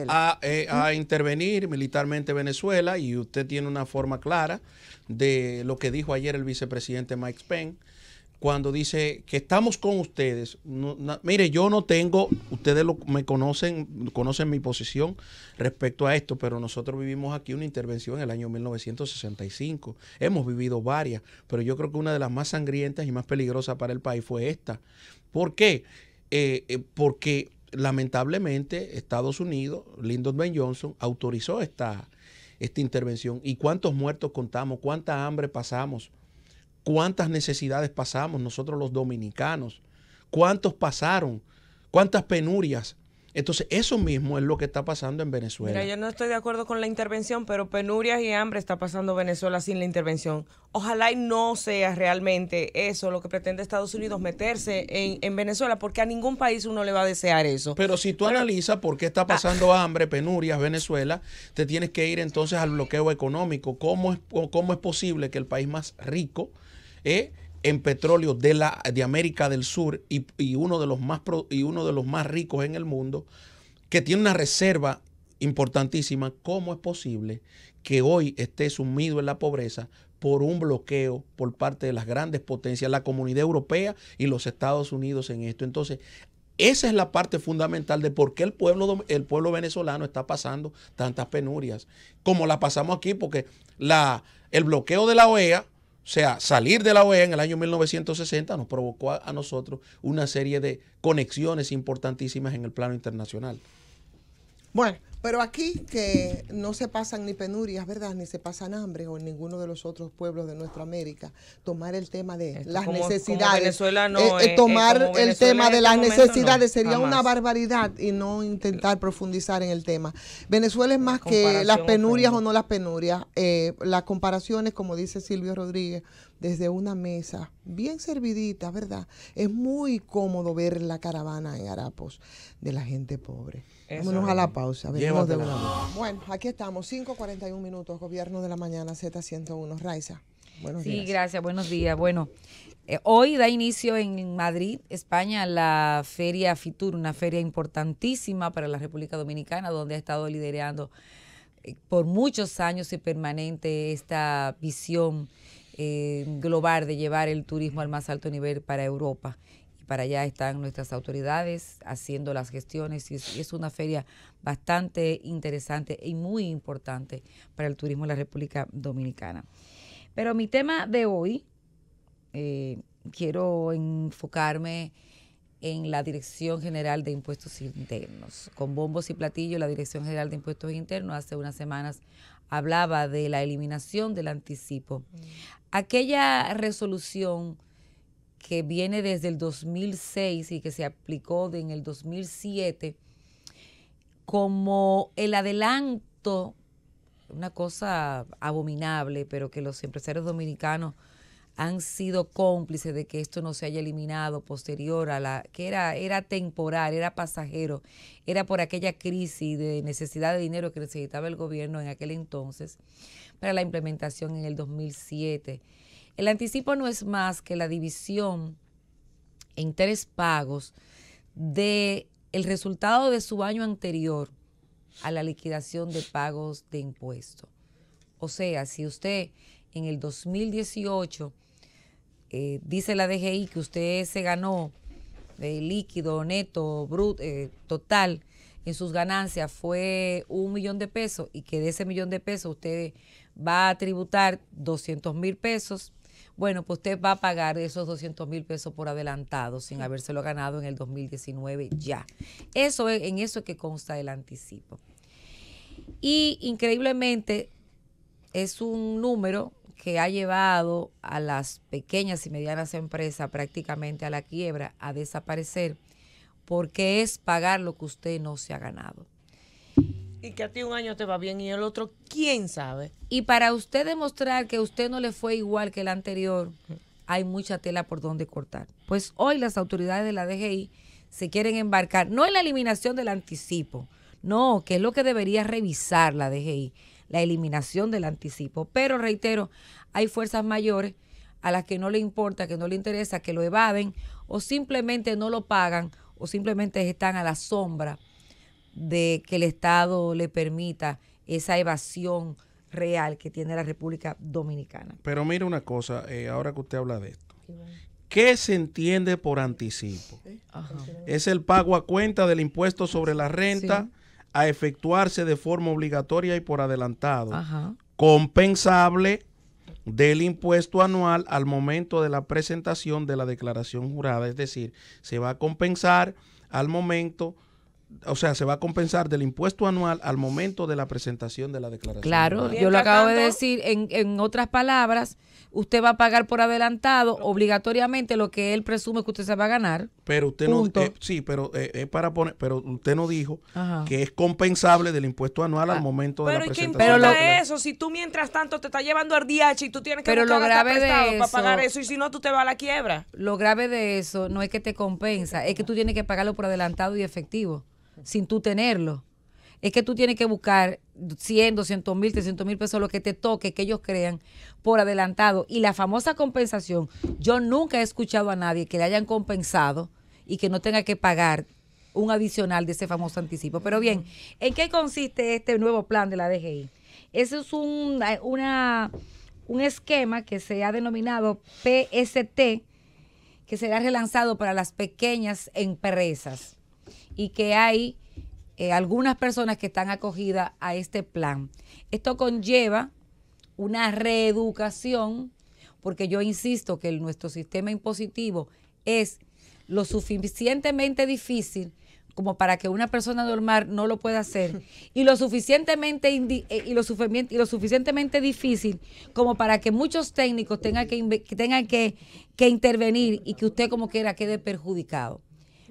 S1: A, eh, intervenir militarmente Venezuela y usted tiene una forma clara de lo que dijo ayer el vicepresidente Mike Pence cuando dice que estamos con ustedes. mire, yo no tengo, ustedes me conocen, conocen mi posición respecto a esto, pero nosotros vivimos aquí una intervención en el año 1965. Hemos vivido varias, pero yo creo que una de las más sangrientas y más peligrosas para el país fue esta. ¿Por qué? Eh, eh, porque lamentablemente Estados Unidos, Lyndon B Johnson, autorizó esta, esta intervención. ¿Y cuántos muertos contamos? ¿Cuánta hambre pasamos? ¿Cuántas necesidades pasamos nosotros los dominicanos? ¿Cuántos pasaron? ¿Cuántas penurias? Entonces, eso mismo es lo que está pasando en Venezuela. Mira,
S4: yo no estoy de acuerdo con la intervención, pero penurias y hambre está pasando Venezuela sin la intervención. Ojalá y no sea realmente eso lo que pretende Estados Unidos
S1: meterse en, Venezuela, porque a ningún país uno le va a desear eso. Pero si tú analizas por qué está ah. pasando hambre, penurias, Venezuela, te tienes que ir entonces al bloqueo económico. ¿Cómo es, cómo es posible que el país más rico... Eh, en petróleo de, la, de América del Sur y, uno de los más y uno de los más ricos en el mundo, que tiene una reserva importantísima, ¿cómo es posible que hoy esté sumido en la pobreza por un bloqueo por parte de las grandes potencias, la comunidad europea y los Estados Unidos en esto? Entonces, esa es la parte fundamental de por qué el pueblo, el pueblo venezolano está pasando tantas penurias, como la pasamos aquí, porque la, el bloqueo de la OEA o sea, salir de la OEA en el año 1960 nos provocó a nosotros una serie de conexiones importantísimas en el plano internacional. Bueno,
S2: pero aquí que no se pasan ni penurias, ¿verdad? Ni se pasan hambre o en ninguno de los otros pueblos de nuestra América. Tomar el tema de las necesidades. Venezuela eh, eh, eh, este no, tomar el tema de las necesidades sería una barbaridad y no intentar profundizar en el tema. Venezuela es más que las penurias o no las penurias. las comparaciones, como dice Silvio Rodríguez, desde una mesa bien servidita, ¿verdad? Es muy cómodo ver la caravana en harapos de la gente pobre. Vámonos a la pausa. Venimos de una Bueno, aquí estamos, 5.41 minutos, Gobierno de la Mañana, Z101.
S3: Raiza, buenos días. Sí, gracias, buenos días. Bueno, eh, hoy da inicio en Madrid, España, la Feria Fitur, una feria importantísima para la República Dominicana, donde ha estado liderando eh, por muchos años y permanente esta visión eh, global de llevar el turismo al más alto nivel para Europa para allá están nuestras autoridades haciendo las gestiones y es, una feria bastante interesante y muy importante para el turismo de la República Dominicana. Pero mi tema de hoy, eh, quiero enfocarme en la Dirección General de Impuestos Internos. Con bombos y platillos, la Dirección General de Impuestos Internos hace unas semanas hablaba de la eliminación del anticipo. Mm. Aquella resolución que viene desde el 2006 y que se aplicó en el 2007 como el adelanto, una cosa abominable, pero que los empresarios dominicanos han sido cómplices de que esto no se haya eliminado posterior a la que era era temporal, era pasajero, era por aquella crisis de necesidad de dinero que necesitaba el gobierno en aquel entonces para la implementación en el 2007 el anticipo no es más que la división en tres pagos de el resultado de su año anterior a la liquidación de pagos de impuestos. O sea, si usted en el 2018 eh, dice la DGI que usted se ganó de líquido, neto, bruto eh, total en sus ganancias fue un millón de pesos y que de ese millón de pesos usted va a tributar 200 mil pesos bueno, pues usted va a pagar esos 200 mil pesos por adelantado sin habérselo ganado en el 2019 ya. Eso es, en eso es que consta el anticipo. Y increíblemente es un número que ha llevado a las pequeñas y medianas empresas prácticamente a la quiebra, a desaparecer, porque es pagar lo que usted no se ha ganado.
S4: Y que a ti un año te va bien y el otro, quién sabe.
S3: Y para usted demostrar que usted no le fue igual que el anterior, hay mucha tela por donde cortar. Pues hoy las autoridades de la DGI se quieren embarcar, no en la eliminación del anticipo, no, que es lo que debería revisar la DGI, la eliminación del anticipo. Pero reitero, hay fuerzas mayores a las que no le importa, que no le interesa, que lo evaden o simplemente no lo pagan o simplemente están a la sombra de que el Estado le permita esa evasión real que tiene la República Dominicana.
S1: Pero mire una cosa, eh, ahora que usted habla de esto. ¿Qué se entiende por anticipo? Es el pago a cuenta del impuesto sobre la renta a efectuarse de forma obligatoria y por adelantado, compensable del impuesto anual al momento de la presentación de la declaración jurada, es decir, se va a compensar al momento o sea, se va a compensar del impuesto anual al momento de la presentación de la declaración. Claro, yo lo acabo de
S3: decir en, otras palabras usted va a pagar por adelantado obligatoriamente lo que él presume que usted se va a ganar.
S1: Pero usted no eh, sí, pero eh, para poner, pero usted no dijo que es compensable del impuesto anual al ah, momento de la presentación. Pero lo,
S4: eso si tú mientras tanto te estás llevando al DH y tú tienes que pero lo grave pagar eso y si no tú te vas a la quiebra.
S3: Lo grave de eso no es que te compensa, es que tú tienes que pagarlo por adelantado y efectivo sin tú tenerlo. Es que tú tienes que buscar 100, 200 mil, 300 mil pesos, lo que te toque, que ellos crean, por adelantado. Y la famosa compensación, yo nunca he escuchado a nadie que le hayan compensado y que no tenga que pagar un adicional de ese famoso anticipo. Pero bien, ¿en qué consiste este nuevo plan de la DGI? Ese es un, esquema que se ha denominado PST, que será relanzado para las pequeñas empresas y que hay eh, algunas personas que están acogidas a este plan. Esto conlleva una reeducación, porque yo insisto que nuestro sistema impositivo es lo suficientemente difícil como para que una persona normal no lo pueda hacer (laughs) y lo suficientemente eh, lo, y lo suficientemente difícil como para que muchos técnicos tengan que tengan que intervenir y que usted como quiera quede perjudicado.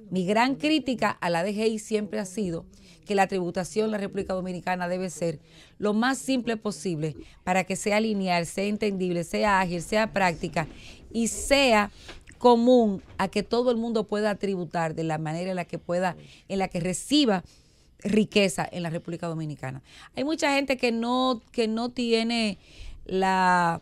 S3: Mi gran crítica a la DGI siempre ha sido que la tributación en la República Dominicana debe ser lo más simple posible para que sea lineal, sea entendible, sea ágil, sea práctica y sea común a que todo el mundo pueda tributar de la manera en la que pueda, en la que reciba riqueza en la República Dominicana. Hay mucha gente que no, que no tiene la,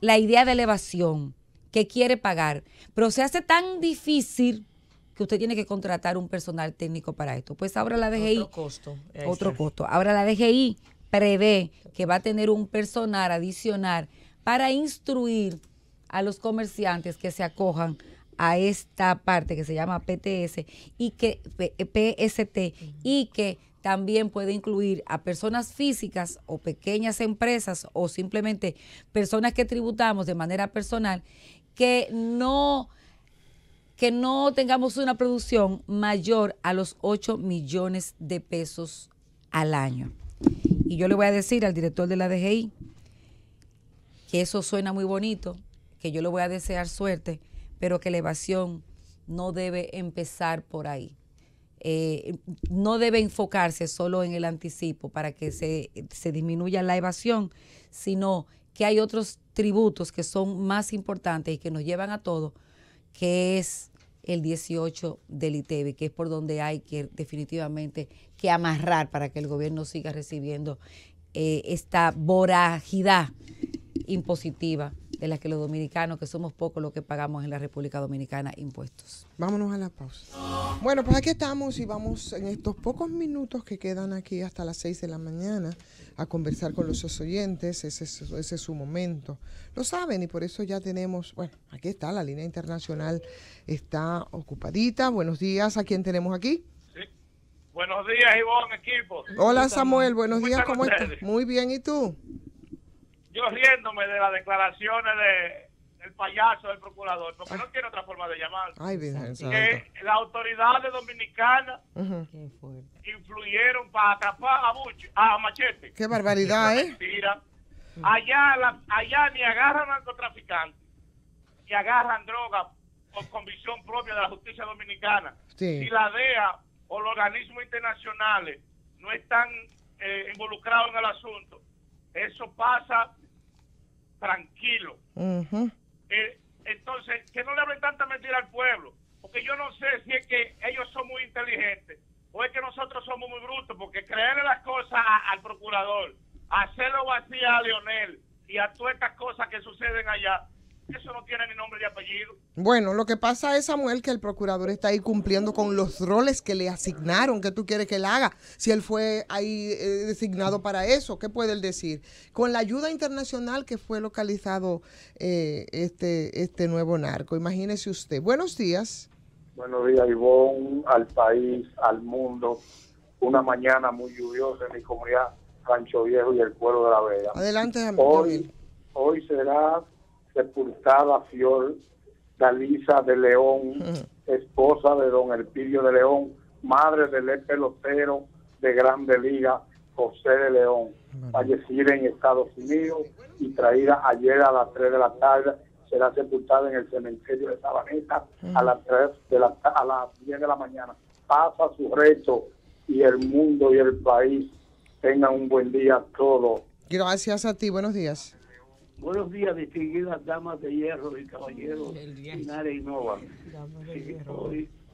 S3: la idea de elevación, que quiere pagar, pero se hace tan difícil que usted tiene que contratar un personal técnico para esto. Pues ahora la DGI... Otro costo. Otro costo. Ahora la DGI prevé que va a tener un personal adicional para instruir a los comerciantes que se acojan a esta parte que se llama PTS y que PST eh, y que también puede incluir a personas físicas o pequeñas empresas o simplemente personas que tributamos de manera personal que no que no tengamos una producción mayor a los 8 millones de pesos al año. Y yo le voy a decir al director de la DGI que eso suena muy bonito, que yo le voy a desear suerte, pero que la evasión no debe empezar por ahí. Eh, no debe enfocarse solo en el anticipo para que se, se disminuya la evasión, sino que hay otros tributos que son más importantes y que nos llevan a todo que es el 18 del ITEBI, e que es por donde hay que definitivamente que amarrar para que el gobierno siga recibiendo eh, esta voracidad impositiva de las que los dominicanos, que somos pocos los que pagamos en la República Dominicana impuestos. Vámonos a la pausa.
S2: Bueno, pues aquí estamos y vamos en estos pocos minutos que quedan aquí hasta las 6 de la mañana a conversar con los oyentes. Ese es, su momento. Lo saben y por eso ya tenemos, bueno, aquí está, la línea internacional está ocupadita. Buenos días, ¿a quién tenemos aquí?
S5: Buenos días, Ivonne, equipo. Hola, Samuel, buenos días, ¿cómo estás?
S2: Muy bien, ¿y tú?
S5: yo riéndome de las declaraciones del payaso del procurador, porque no tiene otra forma de llamarlo. Ay, Que las autoridades dominicanas influyeron para atrapar a, Machete. Qué barbaridad, ¿eh? Allá, allá ni agarran narcotraficantes, ni agarran drogas por convicción propia de la justicia dominicana. Si la DEA o los organismos internacionales no están eh, involucrados en el asunto, eso pasa tranquilo.
S4: Eh,
S5: entonces, que no le hablen tanta mentira al pueblo, porque yo no sé si es que ellos son muy inteligentes o es que nosotros somos muy brutos, porque creerle las cosas al procurador, hacerlo vacía a Leonel y a todas estas cosas que suceden allá,
S2: eso no tiene ni nombre ni apellido. Bueno, lo que pasa es, Samuel, que el procurador está ahí cumpliendo con los roles que le asignaron, que tú quieres que él haga, si él fue ahí eh, designado para eso, ¿qué puede él decir? Con la ayuda internacional que fue localizado eh, este, este nuevo narco, imagínese usted. Buenos días.
S5: Buenos días, Ivonne, al país, al mundo. Una mañana muy lluviosa en mi comunidad, sancho Viejo y el pueblo de la Vega. Adelante, Samuel. Hoy, hoy será sepultada Fior, Dalisa de León, esposa de don Elpidio de León, madre del ex pelotero de Grande Liga, José de León, fallecida en Estados Unidos y traída ayer a las 3 de la tarde. Será sepultada en el cementerio de Sabaneta a las de la, a las 10 de la mañana. Pasa su reto y el mundo y el país tengan un buen día todos.
S2: Gracias a ti, buenos días. Buenos
S5: días, distinguidas damas de hierro y caballeros Nare y Sí,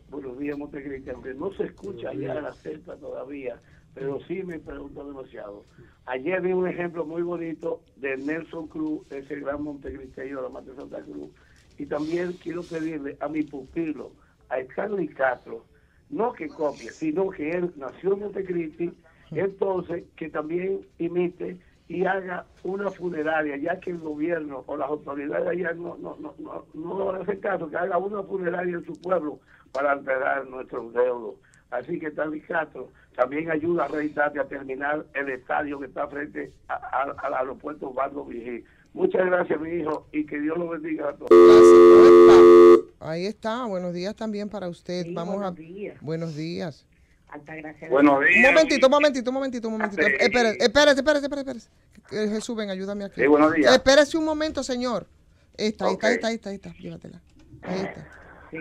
S5: buenos días, Aunque No se escucha ya la celta todavía, pero sí me pregunto demasiado. Ayer vi un ejemplo muy bonito de Nelson Cruz, ese gran Montecristiano de la Mata Santa Cruz. Y también quiero pedirle a mi pupilo, a Carly Castro, no que copie, sino que él nació en Montecristi, entonces que también imite y haga una funeraria, ya que el gobierno o las autoridades allá no, no, no, no, hacen caso, que haga una funeraria en su pueblo para alterar nuestros deudos. Así que Tali Castro también ayuda a Rey a terminar el estadio que está frente a, al aeropuerto Vargas Vigil. Muchas gracias, mi hijo, y que Dios lo bendiga a todos.
S2: Ahí está, buenos días también para usted. Vamos a Buenos días. Buenos días. Un momentito, un momentito, un momentito, un momentito. espérese, espérese, espérese, espérese. Eh, Jesús, ven, ayúdame aquí. Sí, buenos días. Espérese un momento, señor. Está, ahí, está, ahí está, está, llévatela. Ahí está. Sí.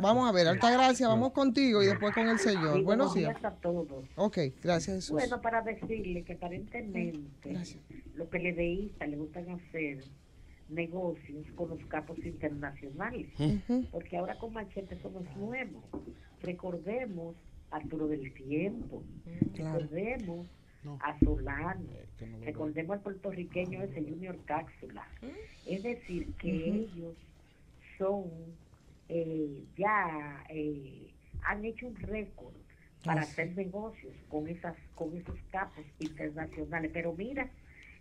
S2: Vamos a ver, Alta gracia, vamos contigo y después con el señor. Sí, buenos días. días a todos. Ok, gracias Jesús. Bueno,
S4: para decirle que aparentemente gracias. lo que le le gustan hacer negocios con los capos internacionales, porque ahora con Machete somos nuevos. Recordemos Arturo del del tiempo. Mm. Recordemos a Solano, eh, recordemos al puertorriqueño ese Junior Cápsula. Mm.
S3: Es decir, que ellos son eh, ya eh, han hecho un récord para hacer negocios con esas con esos capos internacionales. Pero mira,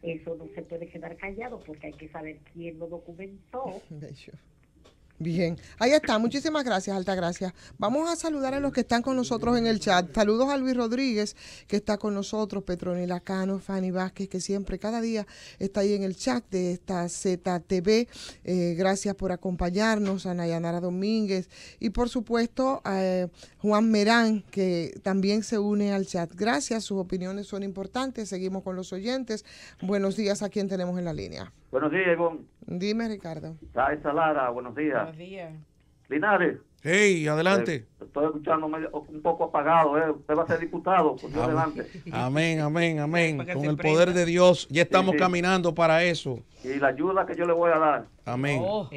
S3: eso no se puede quedar callado porque hay que
S5: saber quién lo documentó. (laughs)
S2: Bien, ahí está. Muchísimas gracias, Alta Gracias. Vamos a saludar a los que están con nosotros en el chat. Saludos a Luis Rodríguez, que está con nosotros, Petroni Lacano, Fanny Vázquez, que siempre, cada día está ahí en el chat de esta ZTV. Eh, gracias por acompañarnos, a Nayanara Domínguez y por supuesto a eh, Juan Merán, que también se une al chat. Gracias, sus opiniones son importantes. Seguimos con los oyentes. Buenos días a quien tenemos en la línea.
S5: Buenos días, Ivonne.
S2: Dime, Ricardo.
S5: Está Lara, buenos días. Linares. Hey, adelante. Eh, estoy escuchando un poco apagado, ¿eh? Usted va a ser diputado, amén. adelante.
S1: Amén, amén, amén. Con el poder de Dios, ya estamos caminando para eso.
S5: Y la ayuda que yo le voy a dar. Amén. Oh,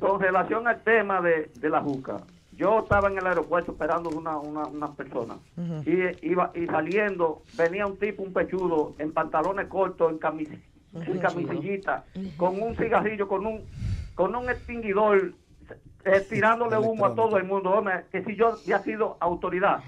S5: con relación al tema de, la juca, yo estaba en el aeropuerto esperando una, una, persona y iba y saliendo venía un tipo, un pechudo, en pantalones cortos, en camiseta en camisillita, con un cigarrillo, con un, con un extinguidor, estirándole eh, tirándole humo a todo el mundo. Hombre, que si yo había sido autoridad,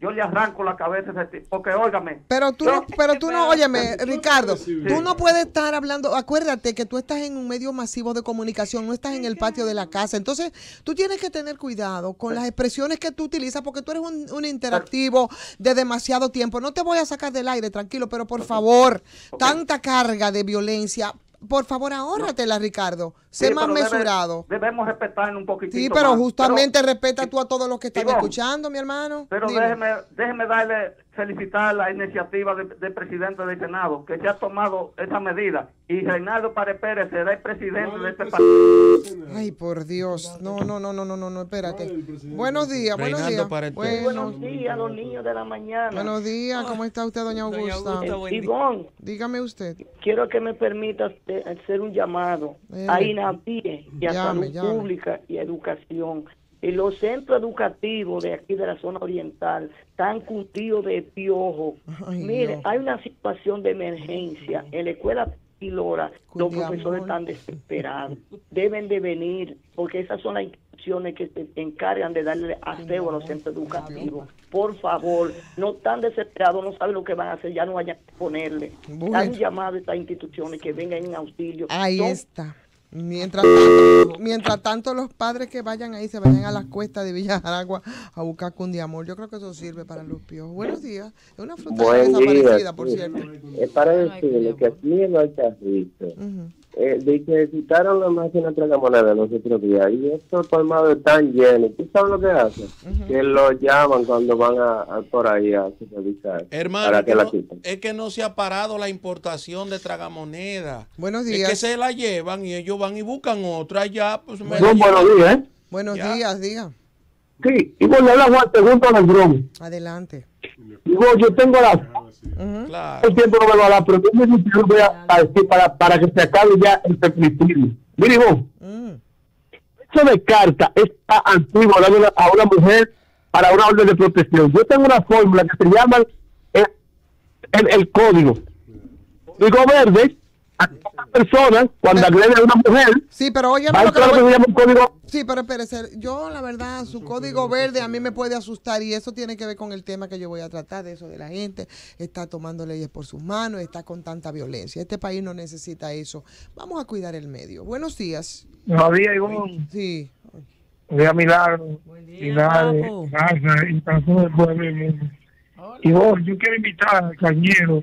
S5: yo le arranco la cabeza a ese tipo, porque óigame. Pero tú no, pero tú no, óyeme, Ricardo, tú no
S2: puedes estar hablando, acuérdate que tú estás en un medio masivo de comunicación, no estás en el patio de la casa, entonces tú tienes que tener cuidado con las expresiones que tú utilizas, porque tú eres un, interactivo de demasiado tiempo, no te voy a sacar del aire, tranquilo, pero por favor, tanta carga de violencia, por favor, ahórratela, Ricardo. Sé más mesurado. debemos respetar
S5: un poquito. Sí, pero justamente
S2: respeta tú a todos los que están escuchando, mi hermano. Pero déjeme,
S5: déjeme darle felicitar la iniciativa del presidente del Senado, que se ha tomado esa medida. Y Reinaldo Párez Pérez será el presidente de este partido...
S2: Ay, por Dios. No, no, no, no, no, no, espérate. Buenos días,
S5: buenos días. Buenos días, los niños
S2: de la mañana. Buenos días, ¿cómo está usted, doña Augusta? Eh, Ivonne, dígame usted. Quiero
S5: que me permita hacer un llamado eh, a INAPIE y a la salud pública y educación y los centros educativos de aquí de la zona oriental están cutidos de piojo. Mire, hay una situación de emergencia en la escuela Pilora. Los profesores están desesperados. Deben de venir porque esas son las instituciones que se encargan de darle aseo a los centros educativos. Por favor, no están desesperados, no saben lo que van a hacer, ya no vayan a ponerle. han llamado a estas
S2: instituciones que vengan en auxilio. Ahí está Mientras tanto, mientras tanto, los padres que vayan ahí se vayan a las cuestas de Aragua a buscar cundiamor. Yo creo que eso sirve para los piojos. Buenos días. Es una fruta desaparecida, por cierto.
S5: Es para decirle que aquí no lo que uh eh, de que quitaron la máquina de tragamoneda los otros días y estos palmados están llenos. ¿Tú sabes lo que hacen? Que lo llaman cuando van a, por ahí a supervisar. Hermano, para que la
S1: es que no se ha parado la importación de tragamoneda. Buenos días. Es que se la llevan y ellos van y buscan otra allá. Pues, buenos días.
S5: ¿eh?
S2: Buenos días,
S5: Sí, y bueno, la pregunta al
S2: Adelante.
S5: Digo, yo tengo la claro. El tiempo no me lo va a dar, pero yo me voy a, decir para, para, que se acabe ya el sacrificio. Mire vos, mm. eso de carta está antiguo a una, a una mujer para una orden de protección. Yo tengo una fórmula que se llama el, el, el código. Digo verde, a todas personas cuando agrega a una mujer.
S2: Sí, pero oye, que, código. Sí, pero espérese, yo la verdad, su código verde a mí me puede asustar y eso tiene que ver con el tema que yo voy a tratar de eso de la gente, está tomando leyes por sus manos, está con tanta violencia. Este país no necesita eso. Vamos a cuidar el medio. Buenos días. Buenos días, Sí.
S5: Voy a Milagro. y yo quiero invitar al Cañero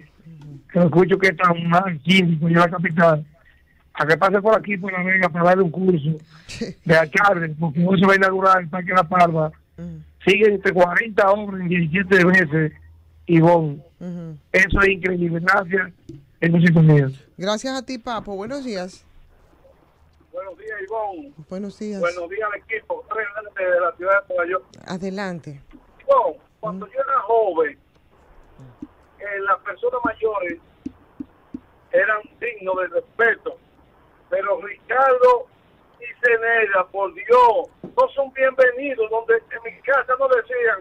S5: que lo escucho que está un químico en la capital, a que pase por aquí, por pues, la Vega, para darle un curso de alcalde, porque no se va a inaugurar el Parque de la Palma. Mm. Sigue entre 40 hombres en 17 meses, Ivonne. Eso es increíble. Gracias. Eso
S2: Gracias a ti, Papo. Buenos días.
S5: Buenos días, Ivonne.
S2: Buenos días. Buenos
S5: días al equipo. Tres de la ciudad de Nueva
S2: Adelante.
S5: Ivonne, cuando mm. yo era joven, eh, las personas mayores eran dignos de respeto, pero Ricardo y Ceneira, por Dios, no son bienvenidos, donde en mi casa no decían,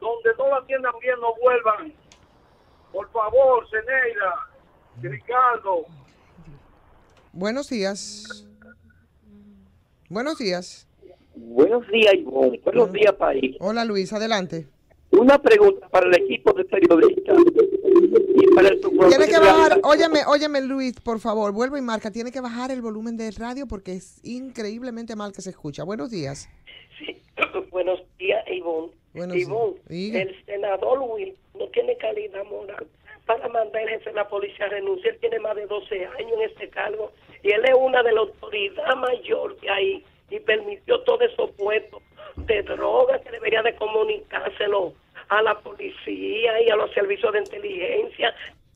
S5: donde no la atiendan bien no vuelvan. Por favor, Ceneira, Ricardo.
S2: Buenos días. Buenos días. Buenos días, Buenos días, país. Hola, Luis. Adelante.
S5: Una pregunta para el equipo de periodistas y para el Tiene
S2: que bajar, óyeme, óyeme Luis, por favor, vuelvo y marca, tiene que bajar el volumen de radio porque es increíblemente mal que se escucha. Buenos días.
S5: Sí, (coughs) buenos días, Ivonne. Ivonne, el senador Luis no tiene calidad moral para mandar el jefe de la policía a renunciar. Tiene más de 12 años en este cargo y él es una de las autoridades mayores que hay y permitió todo esos puesto de drogas que debería de comunicárselo a la policía y a los servicios de inteligencia.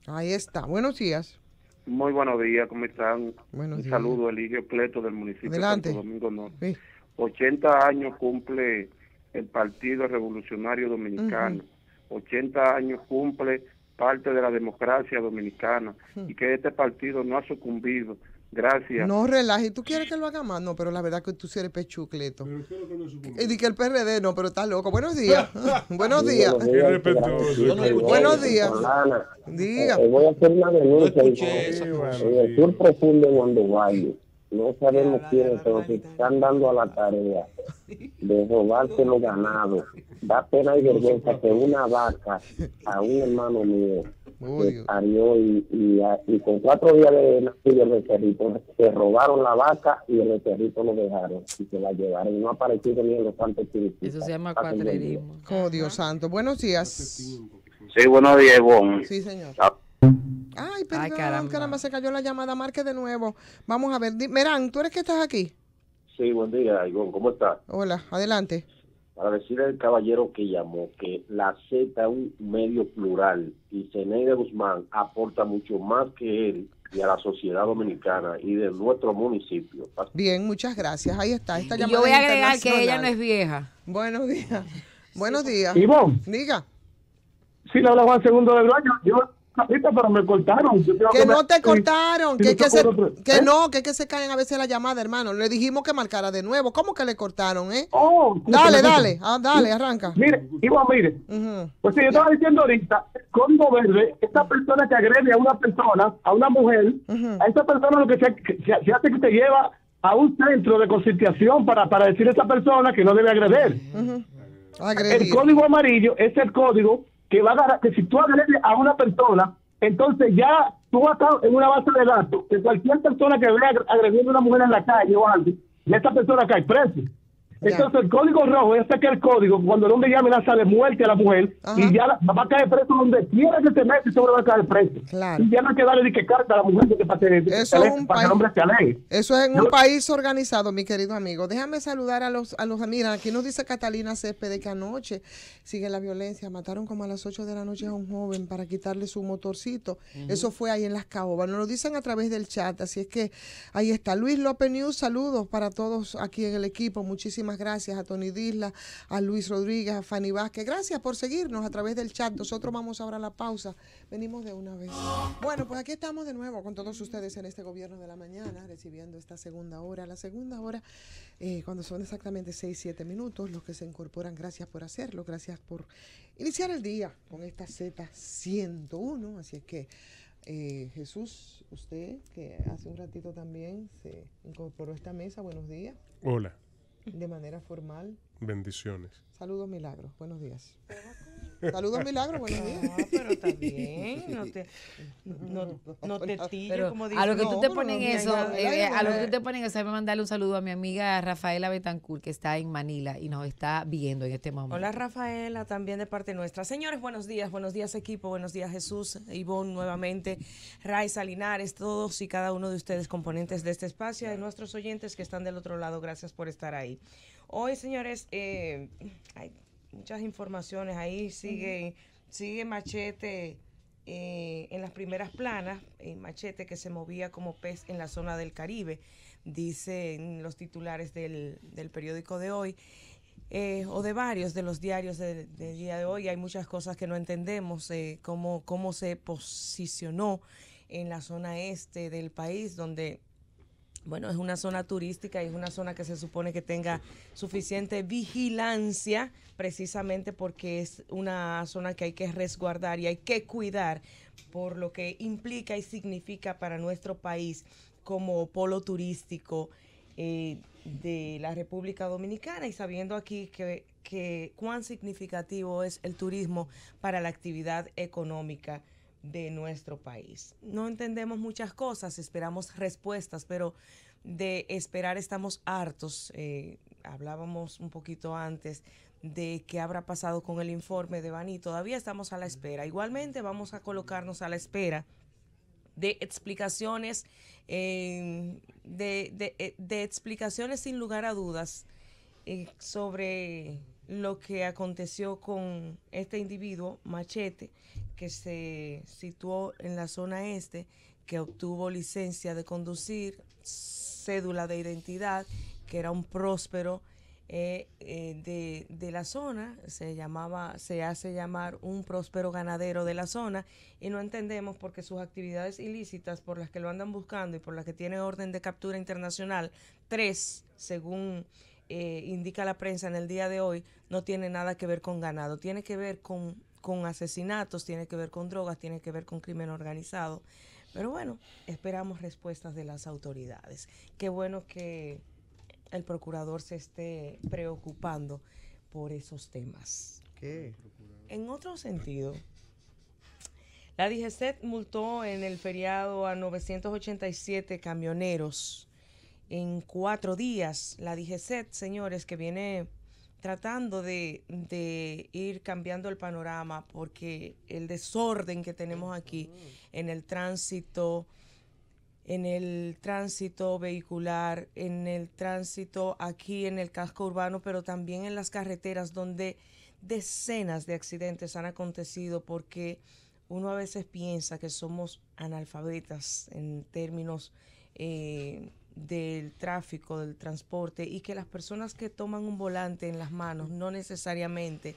S2: Ahí está. Buenos días.
S5: Muy buenos días, ¿cómo están? Un saludo, Eligio Pleto del municipio Adelante. de Domingo Norte. 80 años cumple el Partido Revolucionario Dominicano. 80 años cumple parte de la democracia dominicana y que este partido no ha sucumbido Gracias. No
S2: relaje, tú quieres que lo haga más, no, pero la verdad que tú eres pechucleto. Y di que el PRD no, pero estás loco. Buenos días. (laughs) Buenos días. Buenos días.
S5: Diga. Eh, voy a hacer una denuncia.
S6: Eh, en el
S5: sur profundo de no sabemos quiénes, pero se están dando a la tarea de robarse los ganados. Da pena y vergüenza que una vaca a un hermano mío y, con cuatro días de nacido el perrito, se robaron la vaca y el perrito lo dejaron y se la llevaron. Y no ha aparecido ni en los santos Eso se llama cuatrerismo.
S2: Oh, Dios santo. Buenos días.
S5: Sí, buenos días, Ivonne. Sí, señor. Ah.
S2: Ay, perdón, Ay, caramba. se cayó la llamada. Marque de nuevo. Vamos a ver. Merán, ¿tú eres que estás aquí?
S5: Sí, buen día, Ivonne. ¿Cómo estás? Hola, adelante para decirle al caballero que llamó que la Z un medio plural y Zeneida Guzmán aporta mucho más que él y a la sociedad dominicana y de nuestro municipio.
S2: Bien, muchas gracias. Ahí está. Esta llamada Yo voy a agregar que ella no es vieja. Buenos días. Buenos días. Ivonne. Diga.
S5: Sí, le habla Juan Segundo del Baño. Yo pero me cortaron. que, no te cortaron, que, que, que
S2: no, que, se caen a veces la llamada, hermano. Le dijimos que marcara de
S5: nuevo. como que le cortaron, eh? Oh, dale, dale, ah, dale, arranca. Mire, mire. Pues si yo estaba diciendo ahorita, Código Verde, esta persona que agrede a una persona, a una mujer, a esta persona lo que se, se, hace que te lleva a un centro de conciliación para, para decir a esa persona que no debe agreder El código amarillo es el código que va a que si tú agredes a una persona, entonces ya tú estado en una base de datos que cualquier persona que vea agrediendo a una mujer en la calle o algo, esta persona cae preso. Entonces el código rojo es el código cuando el hombre ya amenaza de muerte a la mujer y ya va a caer preso donde quiera que se mete, seguro va a caer preso. Y ya no hay que darle ni que carta a la mujer que para, que, eso es para el hombre se aleje. Eso es en un país
S2: organizado, mi querido amigo. Déjame saludar a los, a los aquí nos dice Catalina Céspedes que anoche sigue la violencia, mataron como a las 8 de la noche a un joven para quitarle su motorcito. Eso fue ahí en Las Caobas, nos lo dicen a través del chat, así es que ahí está. Luis López News, saludos para todos aquí en el equipo, muchísimas muchísimas gracias a Tony Disla, a Luis Rodríguez, a Fanny Vázquez. Gracias por seguirnos a través del chat. Nosotros vamos ahora a la pausa. Venimos de una vez. Bueno, pues aquí estamos de nuevo con todos ustedes en este gobierno de la mañana, recibiendo esta segunda hora. La segunda hora, eh, cuando son exactamente 6, 7 minutos, los que se incorporan, gracias por hacerlo, gracias por iniciar el día con esta Z101. Así es que... Eh, Jesús, usted que hace un ratito también se incorporó a esta mesa, buenos días. Hola de manera formal.
S6: Bendiciones.
S2: Saludos, milagros. Buenos días.
S4: Saludos,
S6: Milagro, buenos
S2: días. No, pero también, no te, no,
S4: te como A lo que tú te ponen eso, a lo que tú
S3: te ponen eso, me mandarle un saludo a mi amiga Rafaela Betancourt, que está en Manila y nos está viendo en este momento. Hola,
S4: Rafaela, también de parte nuestra. Señores, buenos días, buenos días, equipo, buenos días, Jesús, Ivonne, nuevamente, Raiza, Linares, todos y cada uno de ustedes, componentes de este espacio, de nuestros oyentes que están del otro lado, gracias por estar ahí. Hoy, señores, eh, muchas informaciones. Ahí sigue, sigue Machete eh, en las primeras planas, eh, Machete que se movía como pez en la zona del Caribe, dicen los titulares del, periódico de hoy. Eh, o de varios de los diarios del día de hoy, hay muchas cosas que no entendemos, cómo, cómo se posicionó en la zona este del país, donde bueno, es una zona turística y es una zona que se supone que tenga suficiente vigilancia, precisamente porque es una zona que hay que resguardar y hay que cuidar por lo que implica y significa para nuestro país como polo turístico eh, de la República Dominicana y sabiendo aquí que cuán significativo es el turismo para la actividad económica de nuestro país. No entendemos muchas cosas, esperamos respuestas, pero de esperar estamos hartos. Eh, hablábamos un poquito antes de qué habrá pasado con el informe de Bani. Todavía estamos a la espera. Igualmente vamos a colocarnos a la espera de explicaciones, eh, eh, de, explicaciones sin lugar a dudas sobre lo que aconteció con este individuo, Machete, que se situó en la zona este, que obtuvo licencia de conducir, cédula de identidad, que era un próspero eh, eh, de, de, la zona, se llamaba, se hace llamar un próspero ganadero de la zona, y no entendemos porque sus actividades ilícitas por las que lo andan buscando y por las que tiene orden de captura internacional, tres, según eh, indica la prensa en el día de hoy, no tiene nada que ver con ganado, tiene que ver con, con asesinatos, tiene que ver con drogas, tiene que ver con crimen organizado. Pero bueno, esperamos respuestas de las autoridades. Qué bueno que el procurador se esté preocupando por esos temas. En otro sentido, la DGCET multó en el feriado a 987 camioneros en cuatro días. La DGCET, señores, que viene tratando de, ir cambiando el panorama porque el desorden que tenemos aquí en el tránsito, en el tránsito vehicular, en el tránsito aquí en el casco urbano, pero también en las carreteras donde decenas de accidentes han acontecido porque uno a veces piensa que somos analfabetas en términos... Eh, del tráfico, del transporte y que las personas que toman un volante en las manos no necesariamente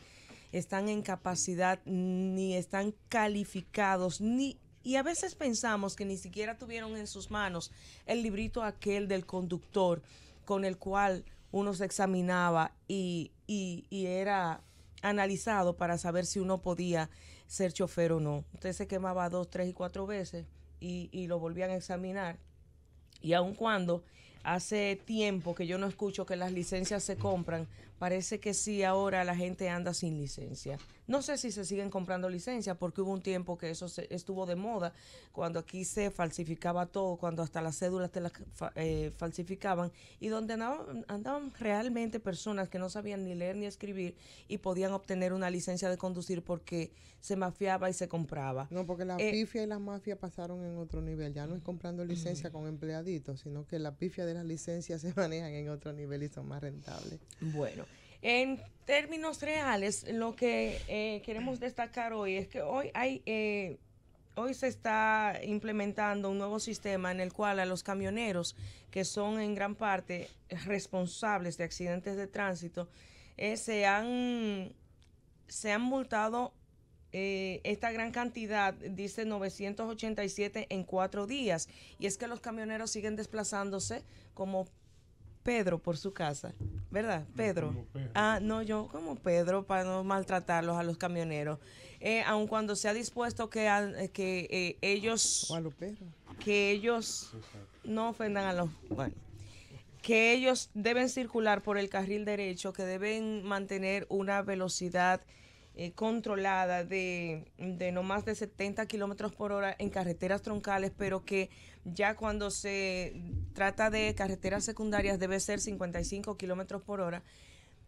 S4: están en capacidad ni están calificados ni y a veces pensamos que ni siquiera tuvieron en sus manos el librito aquel del conductor con el cual uno se examinaba y, y, y era analizado para saber si uno podía ser chofer o no. Usted se quemaba dos, tres y cuatro veces y, y lo volvían a examinar y aun cuando hace tiempo que yo no escucho que las licencias se compran parece que sí ahora la gente anda sin licencia. No sé si se siguen comprando licencias porque hubo un tiempo que eso estuvo de moda, cuando aquí se falsificaba todo, cuando hasta las cédulas te las eh, falsificaban y donde andaban, realmente personas que no sabían ni leer ni escribir y podían obtener una licencia de conducir porque se mafiaba y se compraba. No, porque la eh, pifia
S2: y la mafia pasaron en otro nivel, ya no es comprando licencia con empleaditos, sino que la pifia de las licencias (laughs) se manejan en otro nivel y son más rentables. Bueno,
S4: en términos reales, lo que eh, queremos destacar hoy es que hoy hay... Eh, hoy se está implementando un nuevo sistema en el cual a los camioneros, que son en gran parte responsables de accidentes de tránsito, eh, se, han, multado esta gran cantidad, dice 987 en cuatro días. Y es que los camioneros siguen desplazándose como Pedro por su casa, ¿verdad? Pedro. Ah, no, yo como Pedro para no maltratarlos a los camioneros. Eh, aun cuando se ha dispuesto que, eh, eh, que ellos... que ellos no ofendan a los... Bueno, que ellos deben circular por el carril derecho, que deben mantener una velocidad eh, controlada de, de, no más de 70 kilómetros por hora en carreteras troncales, pero que ya cuando se trata de carreteras secundarias debe ser 55 kilómetros por hora,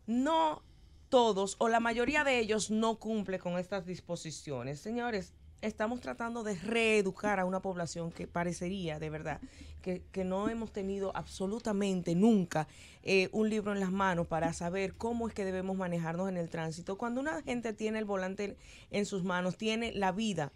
S4: no todos o la mayoría de ellos no cumple con estas disposiciones. Señores, estamos tratando de reeducar a una población que parecería, de verdad, que, no hemos tenido absolutamente nunca eh, un libro en las manos para saber cómo es que debemos manejarnos en el tránsito. Cuando una gente tiene el volante en sus manos, tiene la vida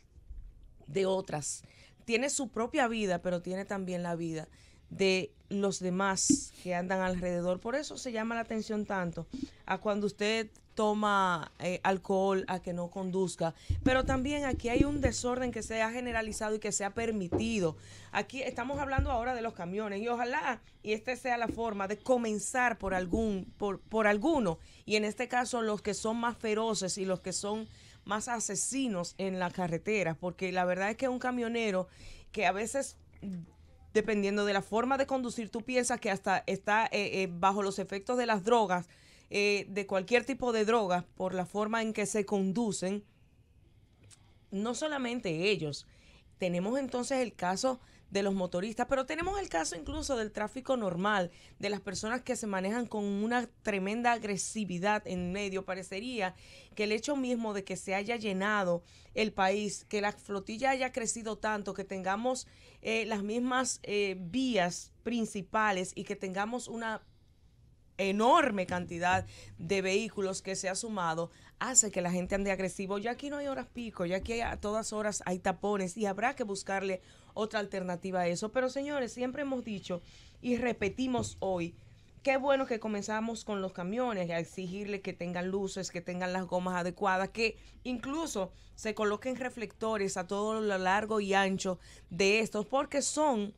S4: de otras, tiene su propia vida, pero tiene también la vida de los demás que andan alrededor. Por eso se llama la atención tanto a cuando usted toma eh, alcohol, a que no conduzca. Pero también aquí hay un desorden que se ha generalizado y que se ha permitido. Aquí estamos hablando ahora de los camiones y ojalá y esta sea la forma de comenzar por algún, por, por alguno. Y en este caso los que son más feroces y los que son más asesinos en la carretera, porque la verdad es que un camionero que a veces dependiendo de la forma de conducir, tú piensas que hasta está eh, eh, bajo los efectos de las drogas, eh, de cualquier tipo de drogas, por la forma en que se conducen, no solamente ellos. Tenemos entonces el caso de los motoristas, pero tenemos el caso incluso del tráfico normal, de las personas que se manejan con una tremenda agresividad en medio. Parecería que el hecho mismo de que se haya llenado el país, que la flotilla haya crecido tanto, que tengamos eh, las mismas eh, vías principales y que tengamos una enorme cantidad de vehículos que se ha sumado hace que la gente ande agresivo. Ya aquí no hay horas pico, ya aquí a todas horas hay tapones y habrá que buscarle otra alternativa a eso. Pero señores, siempre hemos dicho y repetimos hoy, qué bueno que comenzamos con los camiones a exigirle que tengan luces, que tengan las gomas adecuadas, que incluso se coloquen reflectores a todo lo largo y ancho de estos, porque son,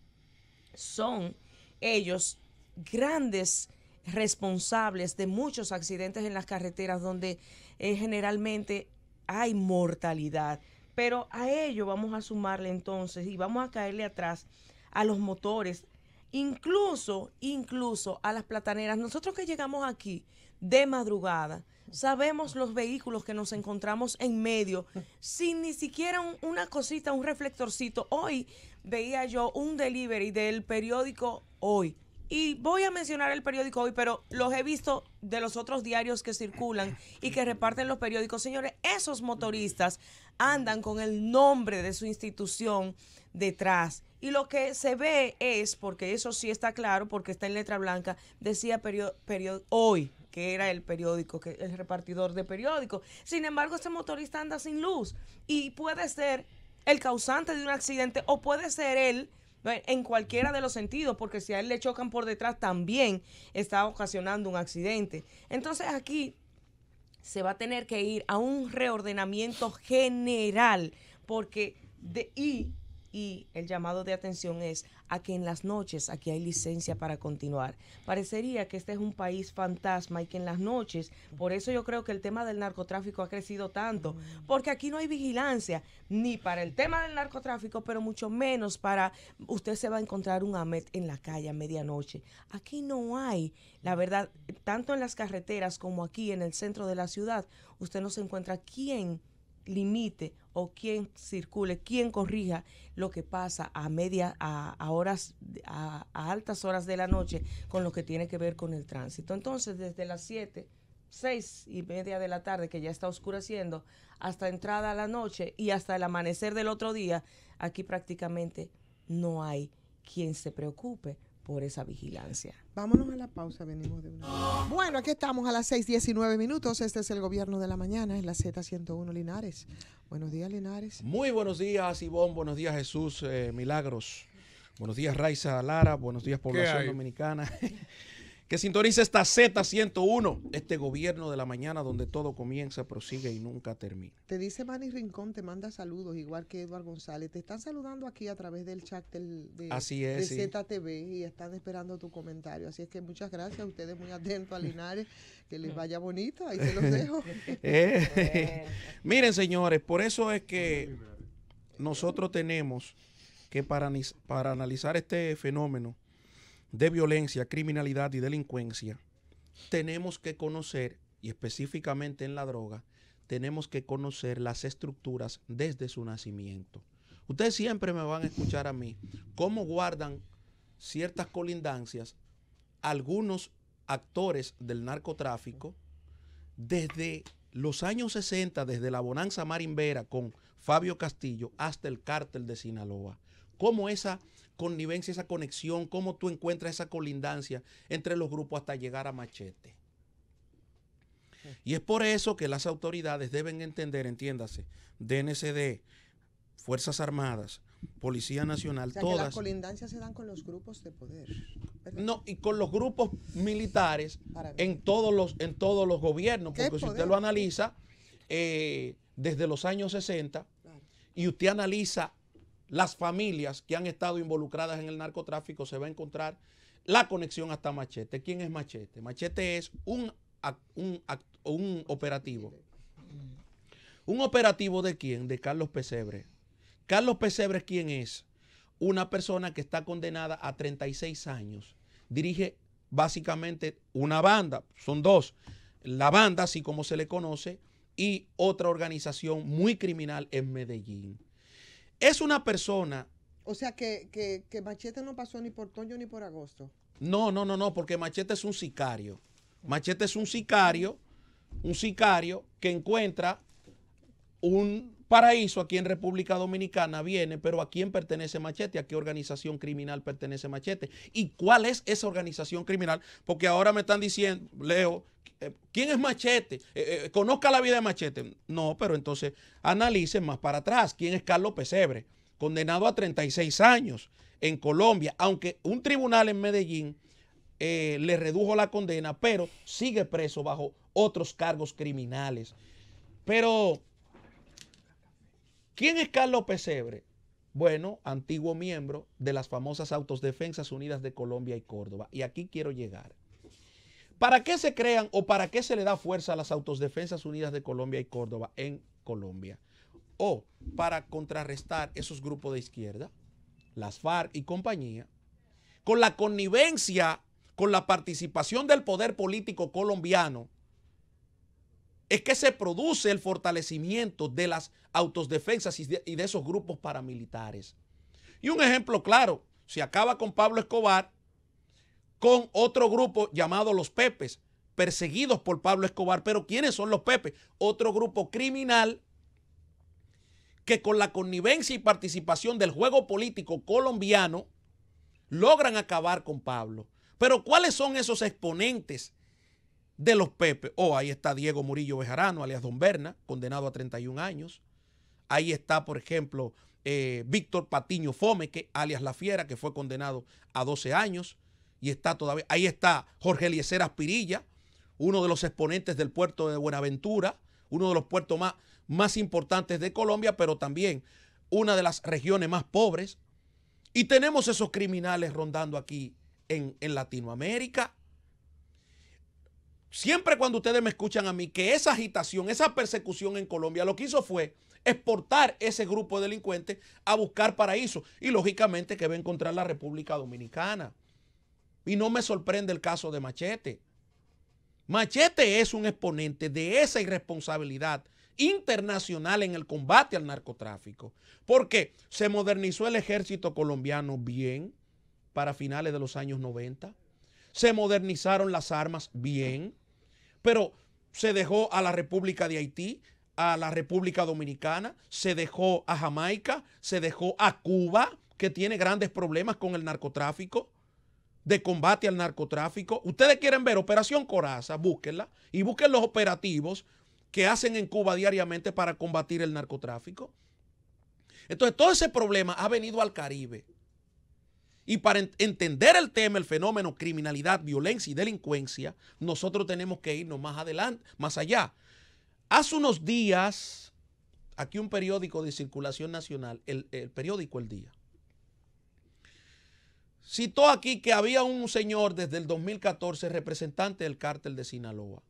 S4: son ellos grandes responsables de muchos accidentes en las carreteras donde eh, generalmente hay mortalidad. Pero a ello vamos a sumarle entonces y vamos a caerle atrás a los motores, incluso, incluso a las plataneras. Nosotros que llegamos aquí de madrugada, sabemos los vehículos que nos encontramos en medio, sin ni siquiera una cosita, un reflectorcito. Hoy veía yo un delivery del periódico Hoy y voy a mencionar el periódico hoy, pero los he visto de los otros diarios que circulan y que reparten los periódicos. Señores, esos motoristas andan con el nombre de su institución detrás. Y lo que se ve es, porque eso sí está claro, porque está en letra blanca, decía periódico hoy, que era el periódico, que el repartidor de periódicos. Sin embargo, este motorista anda sin luz y puede ser el causante de un accidente o puede ser él en cualquiera de los sentidos, porque si a él le chocan por detrás también está ocasionando un accidente. Entonces aquí se va a tener que ir a un reordenamiento general, porque de, y y el llamado de atención es a que en las noches aquí hay licencia para continuar. Parecería que este es un país fantasma y que en las noches, por eso yo creo que el tema del narcotráfico ha crecido tanto, mm. porque aquí no hay vigilancia ni para el tema del narcotráfico, pero mucho menos para usted se va a encontrar un AMET en la calle a medianoche. Aquí no hay, la verdad, tanto en las carreteras como aquí en el centro de la ciudad, usted no se encuentra quién limite o quien circule, quien corrija lo que pasa a media, a, horas, a, altas horas de la noche con lo que tiene que ver con el tránsito. Entonces, desde las 7, 6 y media de la tarde, que ya está oscureciendo, hasta entrada a la noche y hasta el amanecer del otro día, aquí prácticamente no hay quien se preocupe por esa vigilancia.
S2: Vámonos a la pausa, venimos de una. Bueno, aquí estamos a las 6:19 minutos. Este es el gobierno de la mañana, es la Z101 Linares.
S1: Buenos días, Linares. Muy buenos días, Ivón. Buenos días, Jesús eh, Milagros. Buenos días, Raiza Lara. Buenos días, población dominicana. (laughs) que sintonice esta Z101, este gobierno de la mañana donde todo comienza, prosigue y nunca termina. Te
S2: dice Manny Rincón, te manda saludos, igual que Eduardo González. Te están saludando aquí a través del chat de, ZTV y están esperando tu comentario. Así es que muchas gracias a ustedes, muy atentos a Linares, que les vaya bonito, ahí se los dejo. (laughs)
S1: Eh, (laughs) miren, señores, por eso es que nosotros tenemos que para, para analizar este fenómeno, de violencia, criminalidad y delincuencia, tenemos que conocer, y específicamente en la droga, tenemos que conocer las estructuras desde su nacimiento. Ustedes siempre me van a escuchar a mí cómo guardan ciertas colindancias algunos actores del narcotráfico desde los años 60, desde la bonanza marimbera con Fabio Castillo hasta el cártel de Sinaloa. Cómo esa connivencia, esa conexión, cómo tú encuentras esa colindancia entre los grupos hasta llegar a machete. Y es por eso que las autoridades deben entender, entiéndase, DNCD, Fuerzas Armadas, Policía Nacional, o todas. las
S2: colindancias se dan con los grupos de poder.
S1: No, y con los grupos militares en todos los, en todos los gobiernos, porque si usted lo analiza, eh, desde los años 60, y usted analiza las familias que han estado involucradas en el narcotráfico, se va a encontrar la conexión hasta Machete. ¿Quién es Machete? Machete es un, un, operativo. ¿Un operativo de quién? De Carlos Pesebre. Carlos Pesebre, ¿quién es? Una persona que está condenada a 36 años. Dirige básicamente una banda, son dos. La banda, así como se le conoce, y otra organización muy criminal en Medellín. Es una persona.
S2: O sea que, Machete no pasó ni por Toño ni por Agosto.
S1: No, no, no, no, porque Machete es un sicario. Machete es un sicario, un sicario que encuentra un Paraíso aquí en República Dominicana viene, pero ¿a quién pertenece Machete? ¿A qué organización criminal pertenece Machete? ¿Y cuál es esa organización criminal? Porque ahora me están diciendo, Leo, eh, ¿quién es Machete? Eh, eh, conozca la vida de Machete. No, pero entonces analicen más para atrás. ¿Quién es Carlos Pesebre? Condenado a 36 años en Colombia, aunque un tribunal en Medellín le redujo la condena, pero sigue preso bajo otros cargos criminales. Pero ¿Quién es Carlos Pesebre? Bueno, antiguo miembro de las famosas Autodefensas Unidas de Colombia y Córdoba. Y aquí quiero llegar. ¿Para qué se crean o para qué se le da fuerza a las Autodefensas Unidas de Colombia y Córdoba en Colombia? O para contrarrestar esos grupos de izquierda, las FARC y compañía, con la connivencia, con la participación del poder político colombiano es que se produce el fortalecimiento de las autodefensas y de, esos grupos paramilitares. Y un ejemplo claro, se acaba con Pablo Escobar, con otro grupo llamado los Pepes, perseguidos por Pablo Escobar. Pero ¿quiénes son los Pepes? Otro grupo criminal que con la connivencia y participación del juego político colombiano logran acabar con Pablo. Pero ¿cuáles son esos exponentes de los Pepe. Oh, ahí está Diego Murillo Bejarano, alias Don Berna, condenado a 31 años. Ahí está, por ejemplo, eh, Víctor Patiño Fomeque, alias La Fiera, que fue condenado a 12 años. Y está todavía, ahí está Jorge Eliezer Aspirilla, uno de los exponentes del puerto de Buenaventura, uno de los puertos más, más importantes de Colombia, pero también una de las regiones más pobres. Y tenemos esos criminales rondando aquí en, en Latinoamérica siempre cuando ustedes me escuchan a mí, que esa agitación, esa persecución en Colombia lo que hizo fue exportar ese grupo de delincuentes a buscar paraíso y lógicamente que va a encontrar la República Dominicana. Y no me sorprende el caso de Machete. Machete es un exponente de esa irresponsabilidad internacional en el combate al narcotráfico, porque se modernizó el ejército colombiano bien para finales de los años 90, se modernizaron las armas bien, pero se dejó a la República de Haití, a la República Dominicana, se dejó a Jamaica, se dejó a Cuba, que tiene grandes problemas con el narcotráfico, de combate al narcotráfico. Ustedes quieren ver Operación Coraza, búsquenla y busquen los operativos que hacen en Cuba diariamente para combatir el narcotráfico. Entonces, todo ese problema ha venido al Caribe. Y para entender el tema, el fenómeno criminalidad, violencia y delincuencia, nosotros tenemos que irnos más adelante, más allá. Hace unos días, aquí un periódico de circulación nacional, el, el periódico El Día, citó aquí que había un señor desde el 2014 representante del cártel de Sinaloa.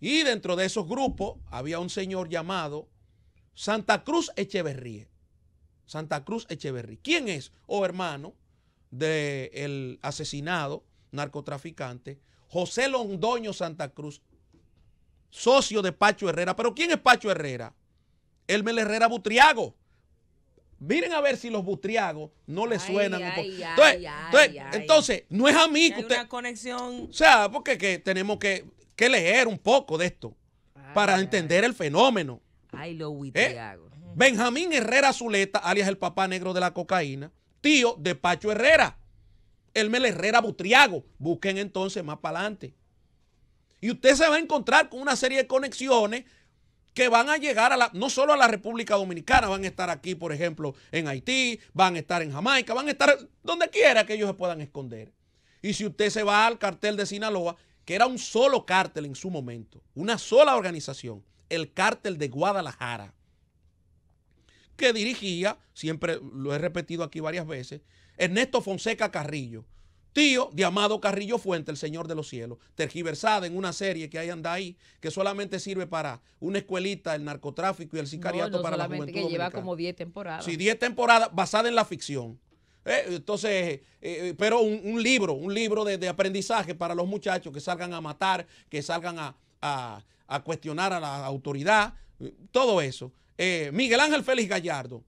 S1: Y dentro de esos grupos había un señor llamado Santa Cruz Echeverría. Santa Cruz Echeverry. ¿Quién es o oh hermano del asesinado narcotraficante José Londoño Santa Cruz, socio de Pacho Herrera? ¿Pero quién es Pacho Herrera? Mel Herrera Butriago. Miren a ver si los butriagos no le suenan. entonces, no es a mí Una conexión. O sea, porque tenemos que, leer un poco de esto ah, para entender el fenómeno.
S3: Ay, lo ¿Eh? Butriago
S1: Benjamín Herrera Zuleta, alias el papá negro de la cocaína, tío de Pacho Herrera, Hermel Herrera Butriago. Busquen entonces más para adelante. Y usted se va a encontrar con una serie de conexiones que van a llegar a la, no solo a la República Dominicana, van a estar aquí, por ejemplo, en Haití, van a estar en Jamaica, van a estar donde quiera que ellos se puedan esconder. Y si usted se va al cartel de Sinaloa, que era un solo cártel en su momento, una sola organización, el cártel de Guadalajara, que dirigía, siempre lo he repetido aquí varias veces, Ernesto Fonseca Carrillo, tío de Amado Carrillo Fuente, el Señor de los Cielos, tergiversada en una serie que hay anda ahí, que solamente sirve para una escuelita, el narcotráfico y el sicariato para la juventud que lleva como
S3: 10 temporadas. Sí,
S1: 10 temporadas basada en la ficción. Eh, entonces, eh, eh, pero un, libro, un libro de, aprendizaje para los muchachos que salgan a matar, que salgan a cuestionar a la autoridad, todo eso. Eh, Miguel Ángel Félix Gallardo,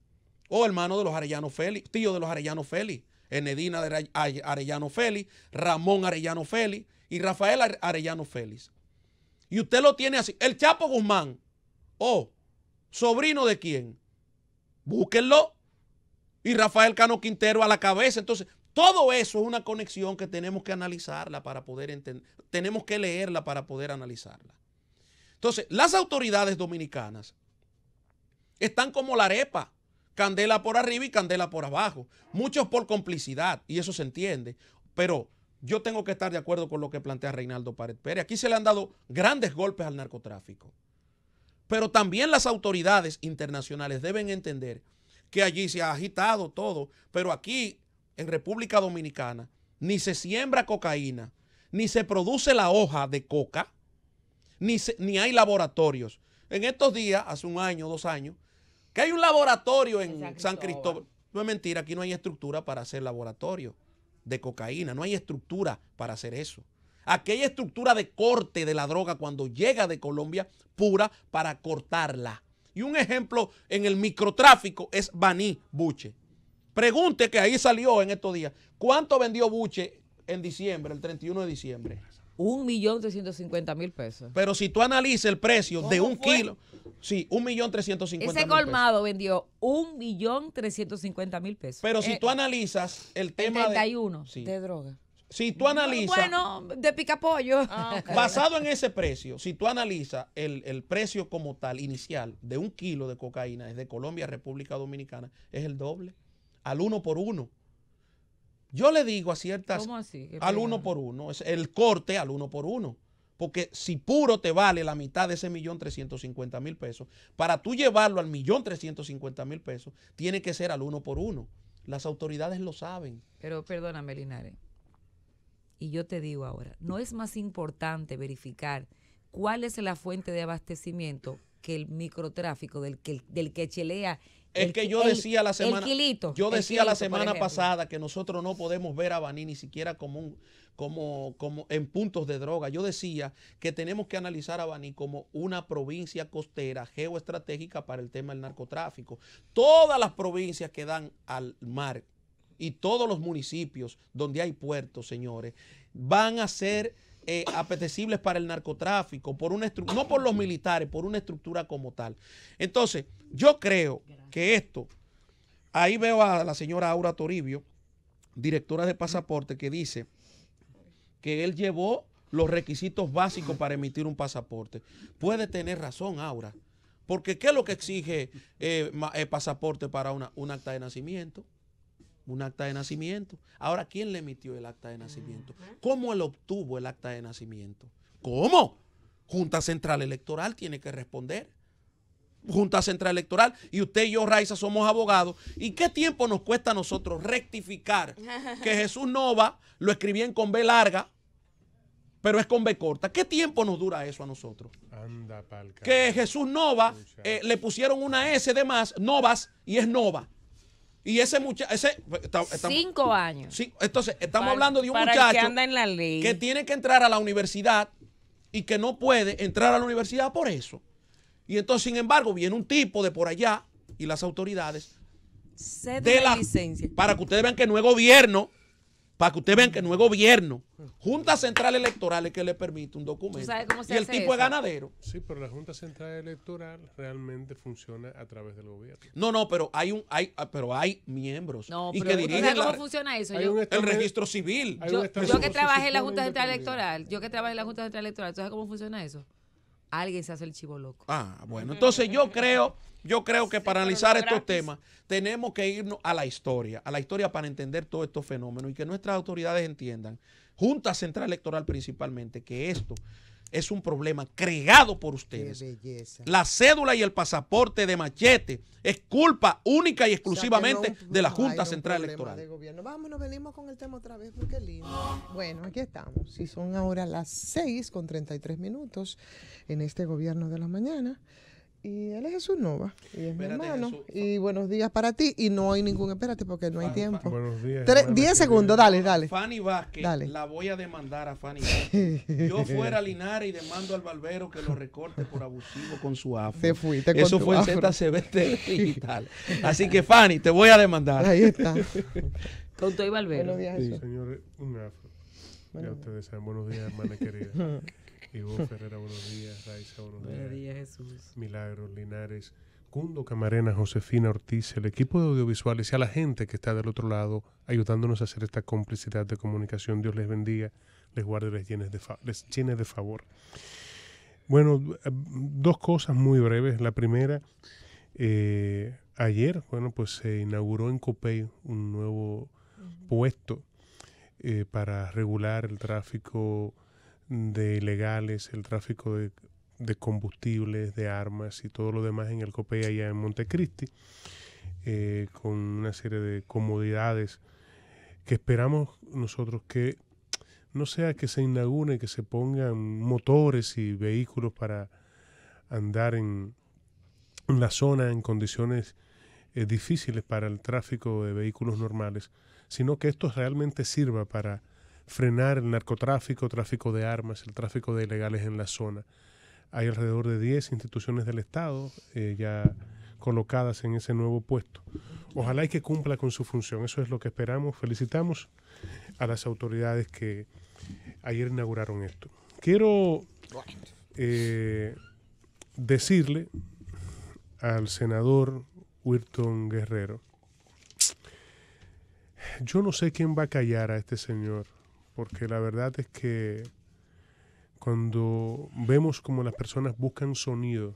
S1: o hermano de los Arellano Félix, tío de los Arellano Félix, Enedina de Arellano Félix, Ramón Arellano Félix y Rafael Arellano Félix. Y usted lo tiene así. El Chapo Guzmán, o sobrino de quién, búsquenlo. Y Rafael Cano Quintero a la cabeza. Entonces, todo eso es una conexión que tenemos que analizarla para poder entender, tenemos que leerla para poder analizarla. Entonces, las autoridades dominicanas están como la arepa, candela por arriba y candela por abajo. Muchos por complicidad, y eso se entiende. Pero yo tengo que estar de acuerdo con lo que plantea Reinaldo Pared Pérez. Aquí se le han dado grandes golpes al narcotráfico. Pero también las autoridades internacionales deben entender que allí se ha agitado todo, pero aquí en República Dominicana ni se siembra cocaína, ni se produce la hoja de coca, ni, ni hay laboratorios. En estos días, hace un año, dos años, que hay un laboratorio en, San, Cristóbal. No es mentira, aquí no hay estructura para hacer laboratorio de cocaína, no hay estructura para hacer eso. Aquella estructura de corte de la droga cuando llega de Colombia pura para cortarla. Y un ejemplo en el microtráfico es Baní Buche. Pregunte que ahí salió en estos días. ¿Cuánto vendió Buche en diciembre, el 31 de diciembre? Un millón trescientos cincuenta mil pesos. Pero si tú analizas el precio de un kilo, sí, un millón trescientos cincuenta Ese colmado
S3: vendió un millón trescientos cincuenta mil pesos. Pero si eh, tú
S1: analizas el tema de... de, droga. Si tú analizas. Bueno,
S3: de picapollo. Ah, (laughs)
S1: Basado en ese precio, si tú analizas el, el, precio como tal inicial de un kilo de cocaína desde Colombia a República Dominicana, es el doble. Al uno por uno. Yo le digo a ciertas al uno por uno, es el corte al uno por uno. Porque si puro te vale la mitad de ese millón trescientos cincuenta mil pesos, para tú llevarlo al millón trescientos cincuenta mil pesos, tiene que ser al uno por uno. Las autoridades
S3: lo saben. Pero perdóname, Linares. Y yo te digo ahora, ¿no es más importante verificar cuál es la fuente de abastecimiento que el microtráfico del que, del que chelea es que yo decía la semana, yo decía la semana pasada
S1: que nosotros no podemos ver a Baní ni siquiera como como, como en puntos de droga. Yo decía que tenemos que analizar a Baní como una provincia costera geoestratégica para el tema del narcotráfico. Todas las provincias que dan al mar y todos los municipios donde hay puertos, señores, van a ser eh, apetecibles para el narcotráfico, por una no por los militares, por una estructura como tal. Entonces, yo creo que esto, ahí veo a la señora Aura Toribio, directora de pasaporte, que dice que él llevó los requisitos básicos para emitir un pasaporte. Puede tener razón, Aura, porque ¿qué es lo que exige el eh, eh, pasaporte para una, un acta de nacimiento? un acta de nacimiento. Ahora, ¿quién le emitió el acta de nacimiento? ¿Cómo él obtuvo el acta de nacimiento? ¿Cómo? Junta Central Electoral tiene que responder. Junta Central Electoral y usted y yo, Raiza, somos abogados. ¿Y qué tiempo nos cuesta a nosotros rectificar (laughs) que Jesús Nova lo escribían con B larga, pero es con B corta? ¿Qué tiempo nos dura eso a nosotros? Anda, que Jesús Nova eh, le pusieron una S de más, Novas, y es Nova. Y ese muchacho, ese... Pues, Cinco años. entonces, estamos hablando de un muchacho que, anda en
S3: la ley. que tiene
S1: que entrar a la universidad y que no puede entrar a la universidad por eso. Y entonces, sin embargo, viene un tipo de por allá y las autoridades...
S3: Se de la,
S1: licencia. Para que ustedes vean que no es gobierno para que ustedes vean que no es gobierno, Junta Central Electoral es que le permite un documento. y el tipo es ganadero.
S6: Sí, pero la Junta Central Electoral realmente funciona a través del gobierno.
S1: No, no, pero hay un hay ah, pero hay miembros no, y que dirigen cómo funciona eso? el registro civil. Yo, que
S3: trabajé en la Junta Central Electoral, yo que trabajé en la Junta Central Electoral, ¿sabes cómo funciona eso? Alguien se hace el chivo loco.
S1: Ah, bueno, entonces yo creo yo creo que para analizar estos temas tenemos que irnos a la historia, a la historia para entender todos estos fenómenos y que nuestras autoridades entiendan, Junta Central Electoral principalmente, que esto es un problema creado por ustedes. La cédula y el pasaporte de machete es culpa única y exclusivamente de la Junta Central Electoral.
S2: gobierno. venimos con el tema otra vez, porque lindo. Bueno, aquí estamos.
S1: Si son ahora las
S2: 6 con 33 minutos en este gobierno de la mañana y él es Jesús Nova y es mi hermano. Y buenos días para ti. Y no hay ningún, espérate, porque no hay tiempo.
S6: Buenos
S1: días. 10
S2: segundos, dale, dale. Fanny Vázquez, dale.
S1: la voy a demandar a Fanny (laughs) Vázquez. Yo fuera a Linares y demando al barbero que lo recorte por abusivo con su afro. Te fuiste con Eso fue afro. en ZCVT, Digital. Así que, Fanny, te voy a demandar. Ahí está.
S6: (laughs) con tu barbero. Buenos días, Jesús. Sí, señores. un afro. Ya ustedes saben, buenos días, hermana querida. (laughs) Ivo (laughs) Ferrera, buenos días. Raiza, buenos días. Jesús. Milagros, Linares, Cundo Camarena, Josefina Ortiz, el equipo de audiovisuales y a la gente que está del otro lado ayudándonos a hacer esta complicidad de comunicación. Dios les bendiga, les guarde, les llenes de, les de favor. Bueno, eh, dos cosas muy breves. La primera, eh, ayer, bueno, pues se inauguró en Copey un nuevo puesto eh, para regular el tráfico de ilegales, el tráfico de, combustibles, de armas y todo lo demás en el COPEI allá en Montecristi, eh, con una serie de comodidades que esperamos nosotros que no sea que se inaugure, que se pongan motores y vehículos para andar en, la zona en condiciones eh, difíciles para el tráfico de vehículos normales, sino que esto realmente sirva para frenar el narcotráfico, tráfico de armas, el tráfico de ilegales en la zona. Hay alrededor de 10 instituciones del Estado eh, ya colocadas en ese nuevo puesto. Ojalá y que cumpla con su función, eso es lo que esperamos. Felicitamos a las autoridades que ayer inauguraron esto. Quiero eh, decirle al senador Wilton Guerrero, yo no sé quién va a callar a este señor porque la verdad es que cuando vemos como las personas buscan sonido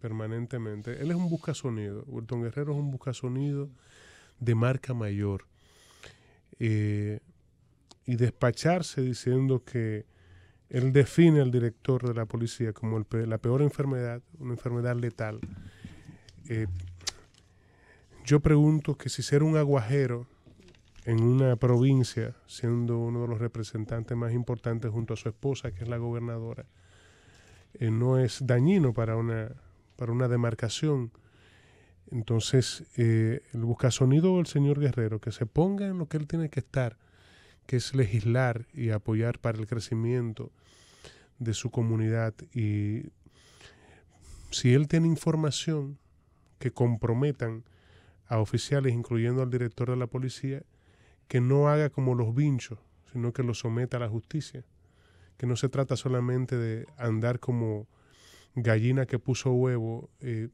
S6: permanentemente, él es un buscasonido, Wilton Guerrero es un buscasonido de marca mayor. Eh, y despacharse diciendo que él define al director de la policía como la peor enfermedad, una enfermedad letal. Eh, yo pregunto que si ser un aguajero en una provincia, siendo uno de los representantes más importantes junto a su esposa, que es la gobernadora, eh, no es dañino para una, para una demarcación. Entonces, el eh, buscasonido del señor Guerrero, que se ponga en lo que él tiene que estar, que es legislar y apoyar para el crecimiento de su comunidad. Y si él tiene información que comprometan a oficiales, incluyendo al director de la policía, que no haga como los vinchos, sino que los someta a la justicia. Que no se trata solamente de andar como gallina que puso huevo eh,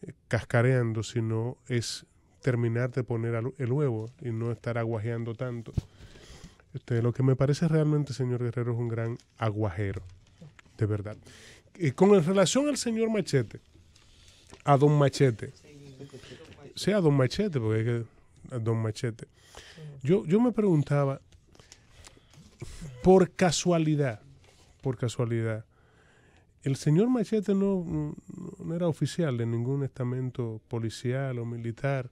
S6: eh, cascareando, sino es terminar de poner el huevo y no estar aguajeando tanto. Este, lo que me parece realmente, señor Guerrero, es un gran aguajero, de verdad. Y con relación al señor Machete, a don Machete, sea don Machete, porque es que, don Machete, yo, yo me preguntaba, por casualidad, por casualidad, el señor Machete no, no era oficial de ningún estamento policial o militar,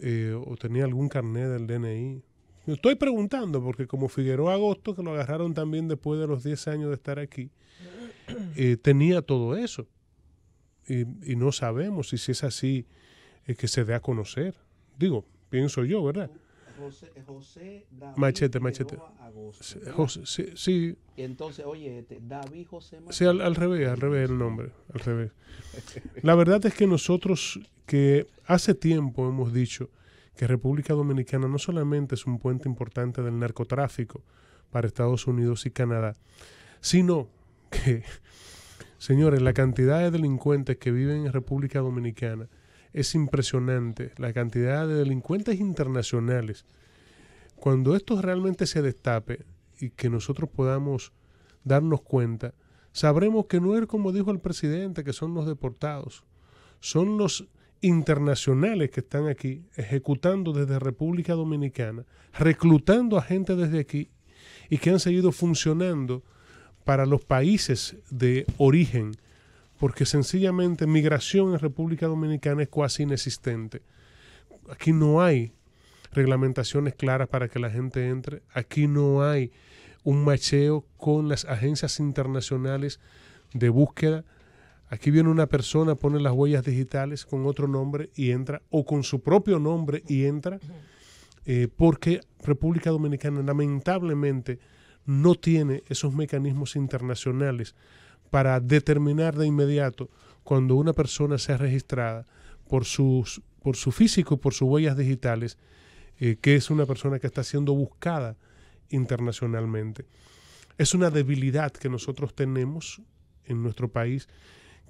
S6: eh, o tenía algún carnet del DNI. Me estoy preguntando, porque como Figueroa Agosto, que lo agarraron también después de los 10 años de estar aquí, (clears throat) eh, tenía todo eso. Y, no sabemos si, es así, eh, que se dé a conocer. Digo, soy yo, ¿verdad?
S1: José, José machete, machete. sí, Y entonces, oye, este, David José machete. Sí, al,
S6: al, revés, al revés el nombre, al revés. La verdad es que nosotros que hace tiempo hemos dicho que República Dominicana no solamente es un puente importante del narcotráfico para Estados Unidos y Canadá, sino que, señores, la cantidad de delincuentes que viven en República Dominicana, es impresionante la cantidad de delincuentes internacionales. Cuando esto realmente se destape y que nosotros podamos darnos cuenta, sabremos que no es como dijo el presidente, que son los deportados, son los internacionales que están aquí ejecutando desde República Dominicana, reclutando a gente desde aquí y que han seguido funcionando para los países de origen porque sencillamente migración en República Dominicana es casi inexistente. Aquí no hay reglamentaciones claras para que la gente entre, aquí no hay un macheo con las agencias internacionales de búsqueda. Aquí viene una persona, pone las huellas digitales con otro nombre y entra, o con su propio nombre y entra, eh, porque República Dominicana lamentablemente no tiene esos mecanismos internacionales para determinar de inmediato cuando una persona sea registrada por, por su físico, por sus huellas digitales, eh, que es una persona que está siendo buscada internacionalmente. Es una debilidad que nosotros tenemos en nuestro país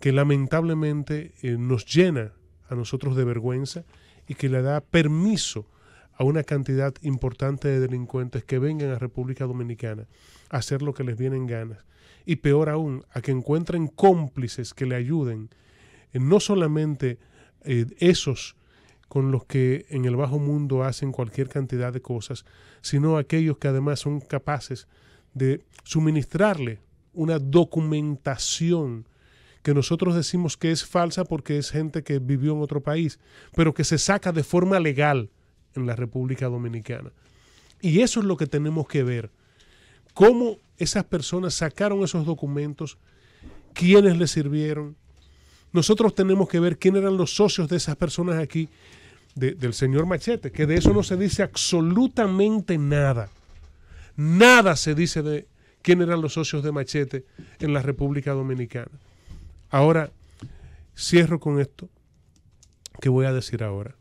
S6: que lamentablemente eh, nos llena a nosotros de vergüenza y que le da permiso a una cantidad importante de delincuentes que vengan a República Dominicana a hacer lo que les vienen ganas y peor aún, a que encuentren cómplices que le ayuden, no solamente eh, esos con los que en el bajo mundo hacen cualquier cantidad de cosas, sino aquellos que además son capaces de suministrarle una documentación que nosotros decimos que es falsa porque es gente que vivió en otro país, pero que se saca de forma legal en la República Dominicana. Y eso es lo que tenemos que ver. ¿Cómo esas personas sacaron esos documentos, quiénes les sirvieron. Nosotros tenemos que ver quién eran los socios de esas personas aquí, del señor Machete, que de eso no se dice absolutamente nada. Nada se dice de quién eran los socios de Machete en la República Dominicana. Ahora, cierro con esto que voy a decir ahora.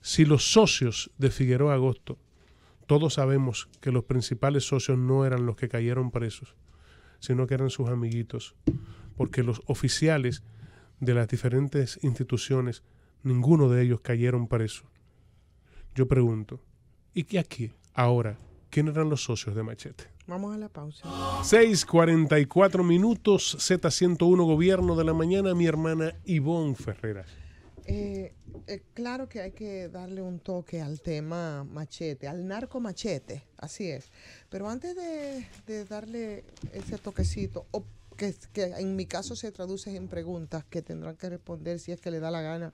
S6: Si los socios de Figueroa Agosto todos sabemos que los principales socios no eran los que cayeron presos, sino que eran sus amiguitos, porque los oficiales de las diferentes instituciones, ninguno de ellos cayeron preso. Yo pregunto, ¿y qué aquí, ahora, ¿quién eran los socios de Machete?
S2: Vamos a la pausa.
S6: 6:44 minutos, Z101, Gobierno de la Mañana, mi hermana Ivonne Ferreras.
S2: Eh, eh, claro que hay que darle un toque al tema machete, al narco machete, así es. Pero antes de, darle ese toquecito, o que, en mi caso se traduce en preguntas que tendrán que responder si es que le da la gana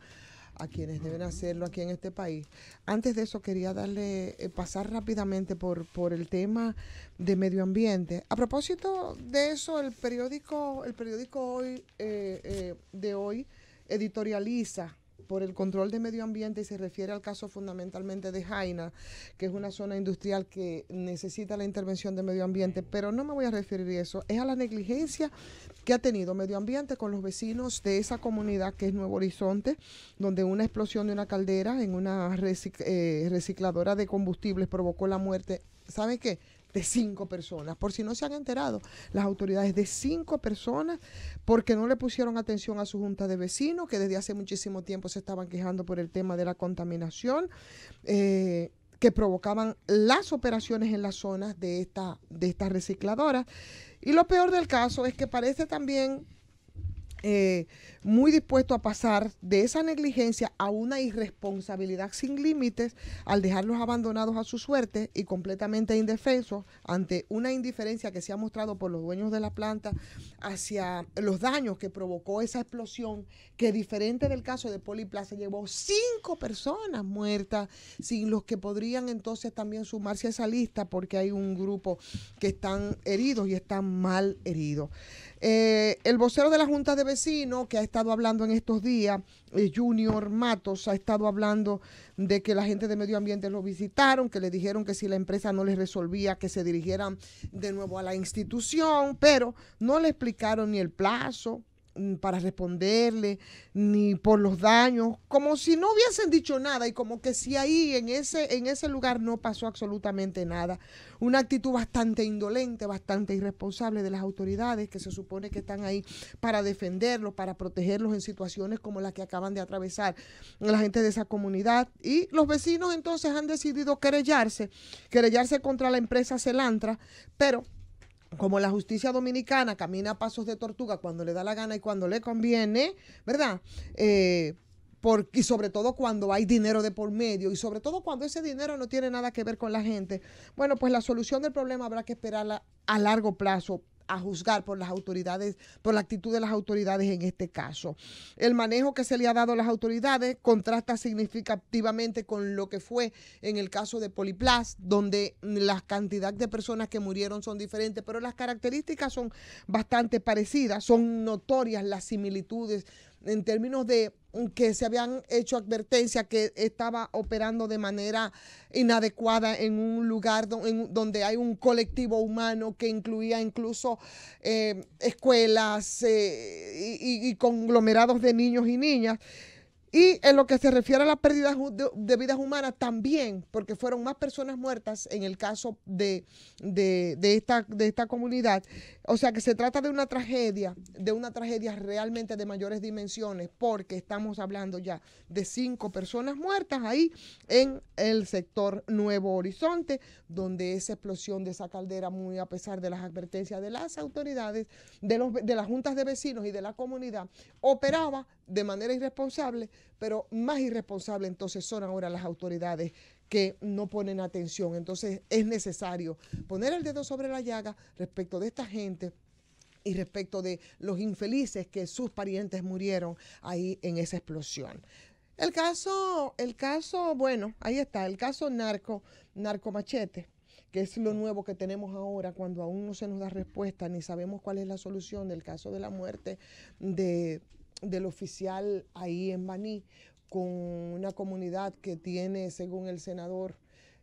S2: a quienes deben hacerlo aquí en este país. Antes de eso quería darle eh, pasar rápidamente por, el tema de medio ambiente. A propósito de eso, el periódico, el periódico hoy de hoy editorializa por el control de medio ambiente y se refiere al caso fundamentalmente de Jaina, que es una zona industrial que necesita la intervención de medio ambiente, pero no me voy a referir a eso, es a la negligencia que ha tenido medio ambiente con los vecinos de esa comunidad que es Nuevo Horizonte, donde una explosión de una caldera en una eh, recicladora de combustibles provocó la muerte. ¿Saben qué? de cinco personas. Por si no se han enterado, las autoridades de cinco personas, porque no le pusieron atención a su junta de vecinos, que desde hace muchísimo tiempo se estaban quejando por el tema de la contaminación. Eh, que provocaban las operaciones en las zonas de esta de Y lo peor del caso es que parece también eh, muy dispuesto a pasar de esa negligencia a una irresponsabilidad sin límites al dejarlos abandonados a su suerte y completamente indefensos ante una indiferencia que se ha mostrado por los dueños de la planta hacia los daños que provocó esa explosión que diferente del caso de Poliplaza llevó cinco personas muertas sin los que podrían entonces también sumarse a esa lista porque hay un grupo que están heridos y están mal heridos. Eh, el vocero de la Junta de Vecinos, que ha estado hablando en estos días, eh, Junior Matos, ha estado hablando de que la gente de medio ambiente lo visitaron, que le dijeron que si la empresa no les resolvía, que se dirigieran de nuevo a la institución, pero no le explicaron ni el plazo, Mm, para responderle, ni por los daños, como si no hubiesen dicho nada y como que si ahí en ese, en ese lugar no pasó absolutamente nada. Una actitud bastante indolente, bastante irresponsable de las autoridades que se supone que están ahí para defenderlos, para protegerlos en situaciones como las que acaban de atravesar la gente de esa comunidad. Y los vecinos entonces han decidido querellarse, querellarse contra la empresa Celantra, pero como la justicia dominicana camina a pasos de tortuga cuando le da la gana y cuando le conviene, ¿verdad? Eh, y sobre todo cuando hay dinero de por medio y sobre todo cuando ese dinero no tiene nada que ver con la gente. Bueno, pues la solución del problema habrá que esperarla a largo plazo a juzgar por las autoridades, por la actitud de las autoridades en este caso. El manejo que se le ha dado a las autoridades contrasta significativamente con lo que fue en el caso de Poliplas, donde la cantidad de personas que murieron son diferentes, pero las características son bastante parecidas, son notorias las similitudes en términos de que se habían hecho advertencia que estaba operando de manera inadecuada en un lugar en, donde hay un colectivo humano que incluía incluso eh, escuelas eh, y conglomerados de niños y niñas. Y en lo que se refiere a las pérdidas de, vidas humanas, también, porque fueron más personas muertas en el caso de, esta, de esta comunidad. O sea que se trata de una tragedia, de una tragedia realmente de mayores dimensiones, porque estamos hablando ya de cinco personas muertas ahí en el sector Nuevo Horizonte, donde esa explosión de esa caldera, muy a pesar de las advertencias de las autoridades, de, de las juntas de vecinos y de la comunidad, operaba de manera irresponsable pero más irresponsables entonces son ahora las autoridades que no ponen atención. Entonces es necesario poner el dedo sobre la llaga respecto de esta gente y respecto de los infelices que sus parientes murieron ahí en esa explosión. El caso, el caso, bueno, ahí está, el caso narco, narco machete que es lo nuevo que tenemos ahora cuando aún no se nos da respuesta ni sabemos cuál es la solución del caso de la muerte de del oficial ahí en Baní con una comunidad que tiene, según el senador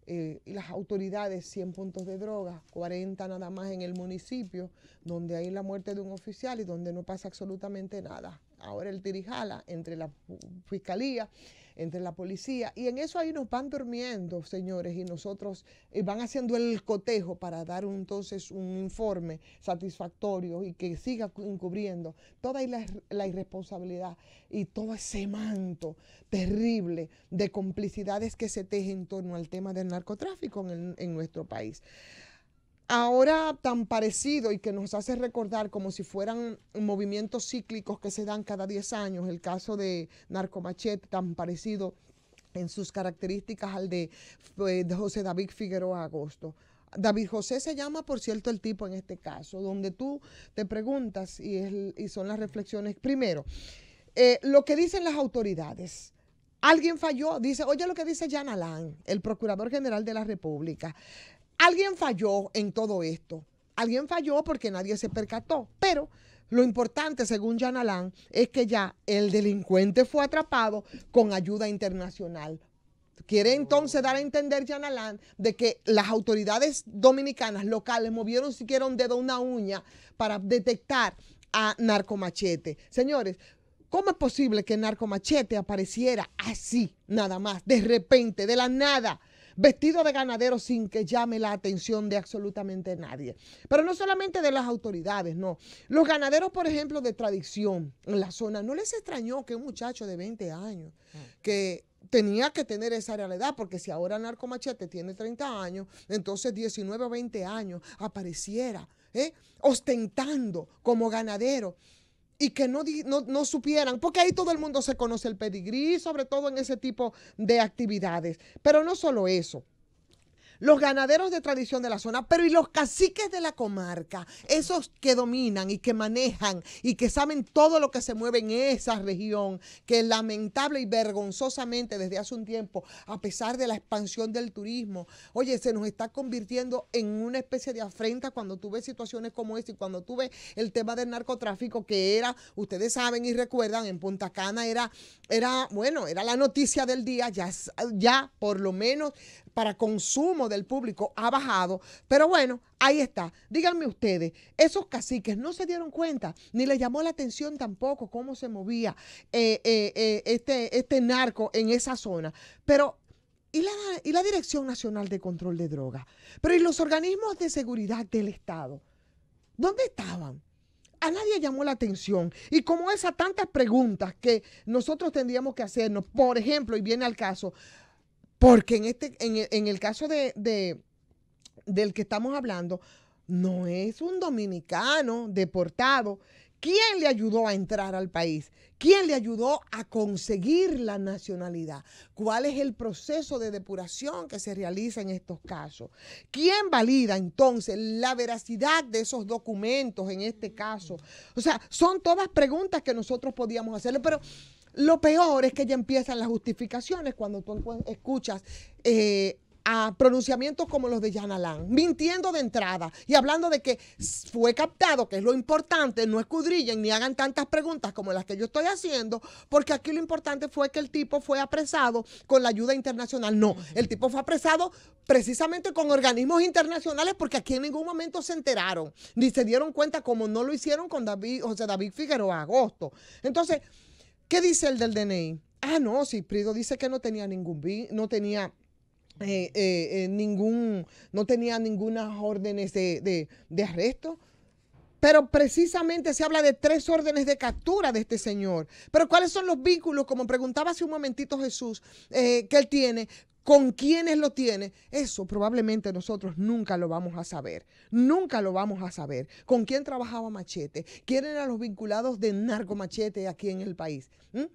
S2: y eh, las autoridades, 100 puntos de droga, 40 nada más en el municipio, donde hay la muerte de un oficial y donde no pasa absolutamente nada. Ahora el Tirijala, entre la fiscalía entre la policía. Y en eso ahí nos van durmiendo, señores, y nosotros eh, van haciendo el cotejo para dar entonces un informe satisfactorio y que siga encubriendo toda la, irresponsabilidad y todo ese manto terrible de complicidades que se teje en torno al tema del narcotráfico en, en nuestro país ahora tan parecido y que nos hace recordar como si fueran movimientos cíclicos que se dan cada 10 años, el caso de Narcomachete, tan parecido en sus características al eh, de, José David Figueroa Agosto. David José se llama, por cierto, el tipo en este caso, donde tú te preguntas, y, son las reflexiones. Primero, eh, lo que dicen las autoridades. Alguien falló, dice, oye lo que dice Jan Alain, el Procurador General de la República. Alguien falló en todo esto. Alguien falló porque nadie se percató. Pero lo importante, según Jan es que ya el delincuente fue atrapado con ayuda internacional. Quiere entonces dar a entender, Jan de que las autoridades dominicanas locales movieron siquiera un dedo, una uña, para detectar a Narcomachete. Señores, ¿cómo es posible que Narcomachete apareciera así, nada más, de repente, de la nada? vestido de ganadero sin que llame la atención de absolutamente nadie. Pero no solamente de las autoridades, no. Los ganaderos, por ejemplo, de tradición en la zona, no les extrañó que un muchacho de 20 años, mm. que tenía que tener esa realidad, porque si ahora Narco Machete tiene 30 años, entonces 19 o 20 años apareciera, ¿eh? ostentando como ganadero y que no, no, supieran, porque ahí todo el mundo se conoce el pedigrí, sobre todo en ese tipo de actividades. Pero no solo eso, los ganaderos de tradición de la zona, pero y los caciques de la comarca, esos que dominan y que manejan y que saben todo lo que se mueve en esa región, que lamentable y vergonzosamente desde hace un tiempo, a pesar de la expansión del turismo, oye, se nos está convirtiendo en una especie de afrenta cuando tú ves situaciones como esta y cuando tú ves el tema del narcotráfico que era, ustedes saben y recuerdan, en Punta Cana era, era bueno, era la noticia del día, ya, ya por lo menos para consumo del público ha bajado, pero bueno, ahí está. Díganme ustedes, esos caciques no se dieron cuenta, ni les llamó la atención tampoco cómo se movía eh, eh, eh, este, este, narco en esa zona, pero y la, y la, Dirección Nacional de Control de Drogas, pero ¿y los organismos de seguridad del Estado? ¿Dónde estaban? A nadie llamó la atención. Y como esas tantas preguntas que nosotros tendríamos que hacernos, por ejemplo, y viene al caso, porque en, este, en, el, caso del que estamos hablando, no es un dominicano deportado. ¿Quién le ayudó a entrar al país? ¿Quién le ayudó a conseguir la nacionalidad? ¿Cuál es el proceso de depuración que se realiza en estos casos? ¿Quién valida entonces la veracidad de esos documentos en este caso? O sea, son todas preguntas que nosotros podíamos hacerle, pero lo peor es que ya empiezan las justificaciones cuando tú escuchas eh, a pronunciamientos como los de Jan Alán, mintiendo de entrada y hablando de que fue captado, que es lo importante, no escudrillen ni hagan tantas preguntas como las que yo estoy haciendo, porque aquí lo importante fue que el tipo fue apresado con la ayuda internacional. No, el tipo fue apresado precisamente con organismos internacionales porque aquí en ningún momento se enteraron, ni se dieron cuenta como no lo hicieron con David, José David Figueroa Agosto. Entonces, ¿Qué dice el del DNI? Ah, no, Ciprido dice que no tenía ningún, no tenía eh, eh, eh, ningún, no tenía ninguna órdenes de, de, arresto. Pero precisamente se habla de tres órdenes de captura de este señor. Pero ¿cuáles son los vínculos, como preguntaba hace un momentito Jesús, que él tiene con quiénes lo tiene, eso probablemente nosotros nunca lo vamos a saber. Nunca lo vamos a saber. ¿Con quién trabajaba Machete? ¿Quién eran los vinculados de Narco Machete aquí en el país? ¿Mm? O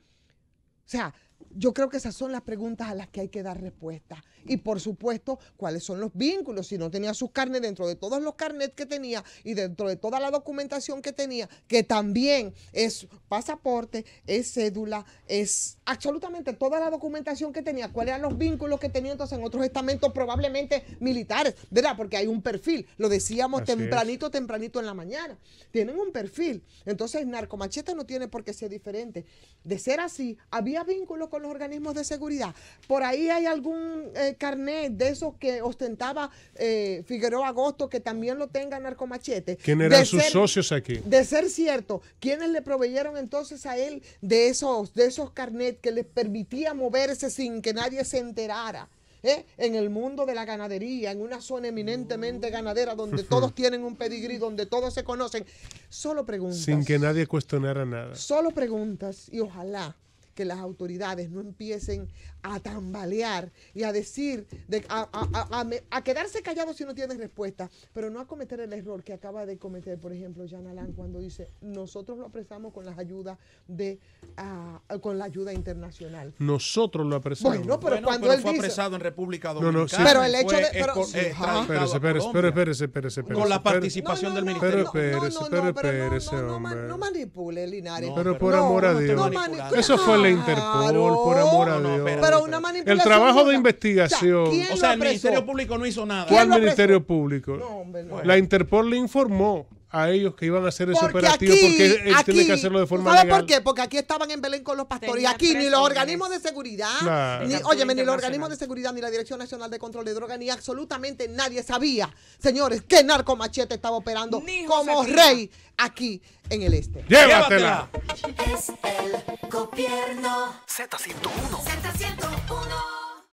S2: sea, yo creo que esas son las preguntas a las que hay que dar respuesta. Y por supuesto, cuáles son los vínculos. Si no tenía sus carnes dentro de todos los carnets que tenía y dentro de toda la documentación que tenía, que también es pasaporte, es cédula, es absolutamente toda la documentación que tenía, cuáles eran los vínculos que tenía entonces en otros estamentos probablemente militares, ¿verdad? Porque hay un perfil, lo decíamos tempranito, tempranito en la mañana. Tienen un perfil. Entonces, narcomacheta no tiene por qué ser diferente. De ser así, había vínculos con los organismos de seguridad. Por ahí hay algún eh, carnet de esos que ostentaba eh, Figueroa Agosto, que también lo tenga Narcomachete. ¿Quién eran de sus socios aquí? De ser cierto, ¿quiénes le proveyeron entonces a él de esos, de esos carnet que les permitía moverse sin que nadie se enterara? Eh, en el mundo de la ganadería, en una zona eminentemente ganadera donde (laughs) todos tienen un pedigrí, donde todos se conocen. Solo preguntas. Sin que
S6: nadie cuestionara nada.
S2: Solo preguntas y ojalá que las autoridades no empiecen a tambalear y a decir, de, a, a, quedarse callados si no tienen respuesta, pero no a cometer el error que acaba de cometer, por ejemplo, Jean Alain cuando dice, nosotros lo apresamos con las ayudas de, ah, con la ayuda internacional.
S6: Nosotros lo apresamos. Bueno, pero
S1: cuando él fue apresado en República
S6: Dominicana. No, pero el hecho de... Pero, eh, espérese, espérese, Con la participación del Ministerio. Pero espérese, espérese, No manipule, Linares. Pero por amor a Dios. Eso fue Interpol, por amor a Dios. Pero una manipulación. El trabajo de investigación. O sea, el Ministerio
S1: Público no hizo nada. ¿Cuál Ministerio
S6: Público? No, hombre, no. La Interpol le informó a ellos que iban a hacer ese operativo porque aquí, que hacerlo de forma por qué?
S1: Porque aquí estaban en Belén con
S2: los pastores. Y aquí ni los organismos de seguridad, ni, ni los organismos de seguridad, ni la Dirección Nacional de Control de Drogas, ni absolutamente nadie sabía, señores, que Narco Machete estaba operando como rey aquí en el este. ¡Llévatela! Es el gobierno Z101.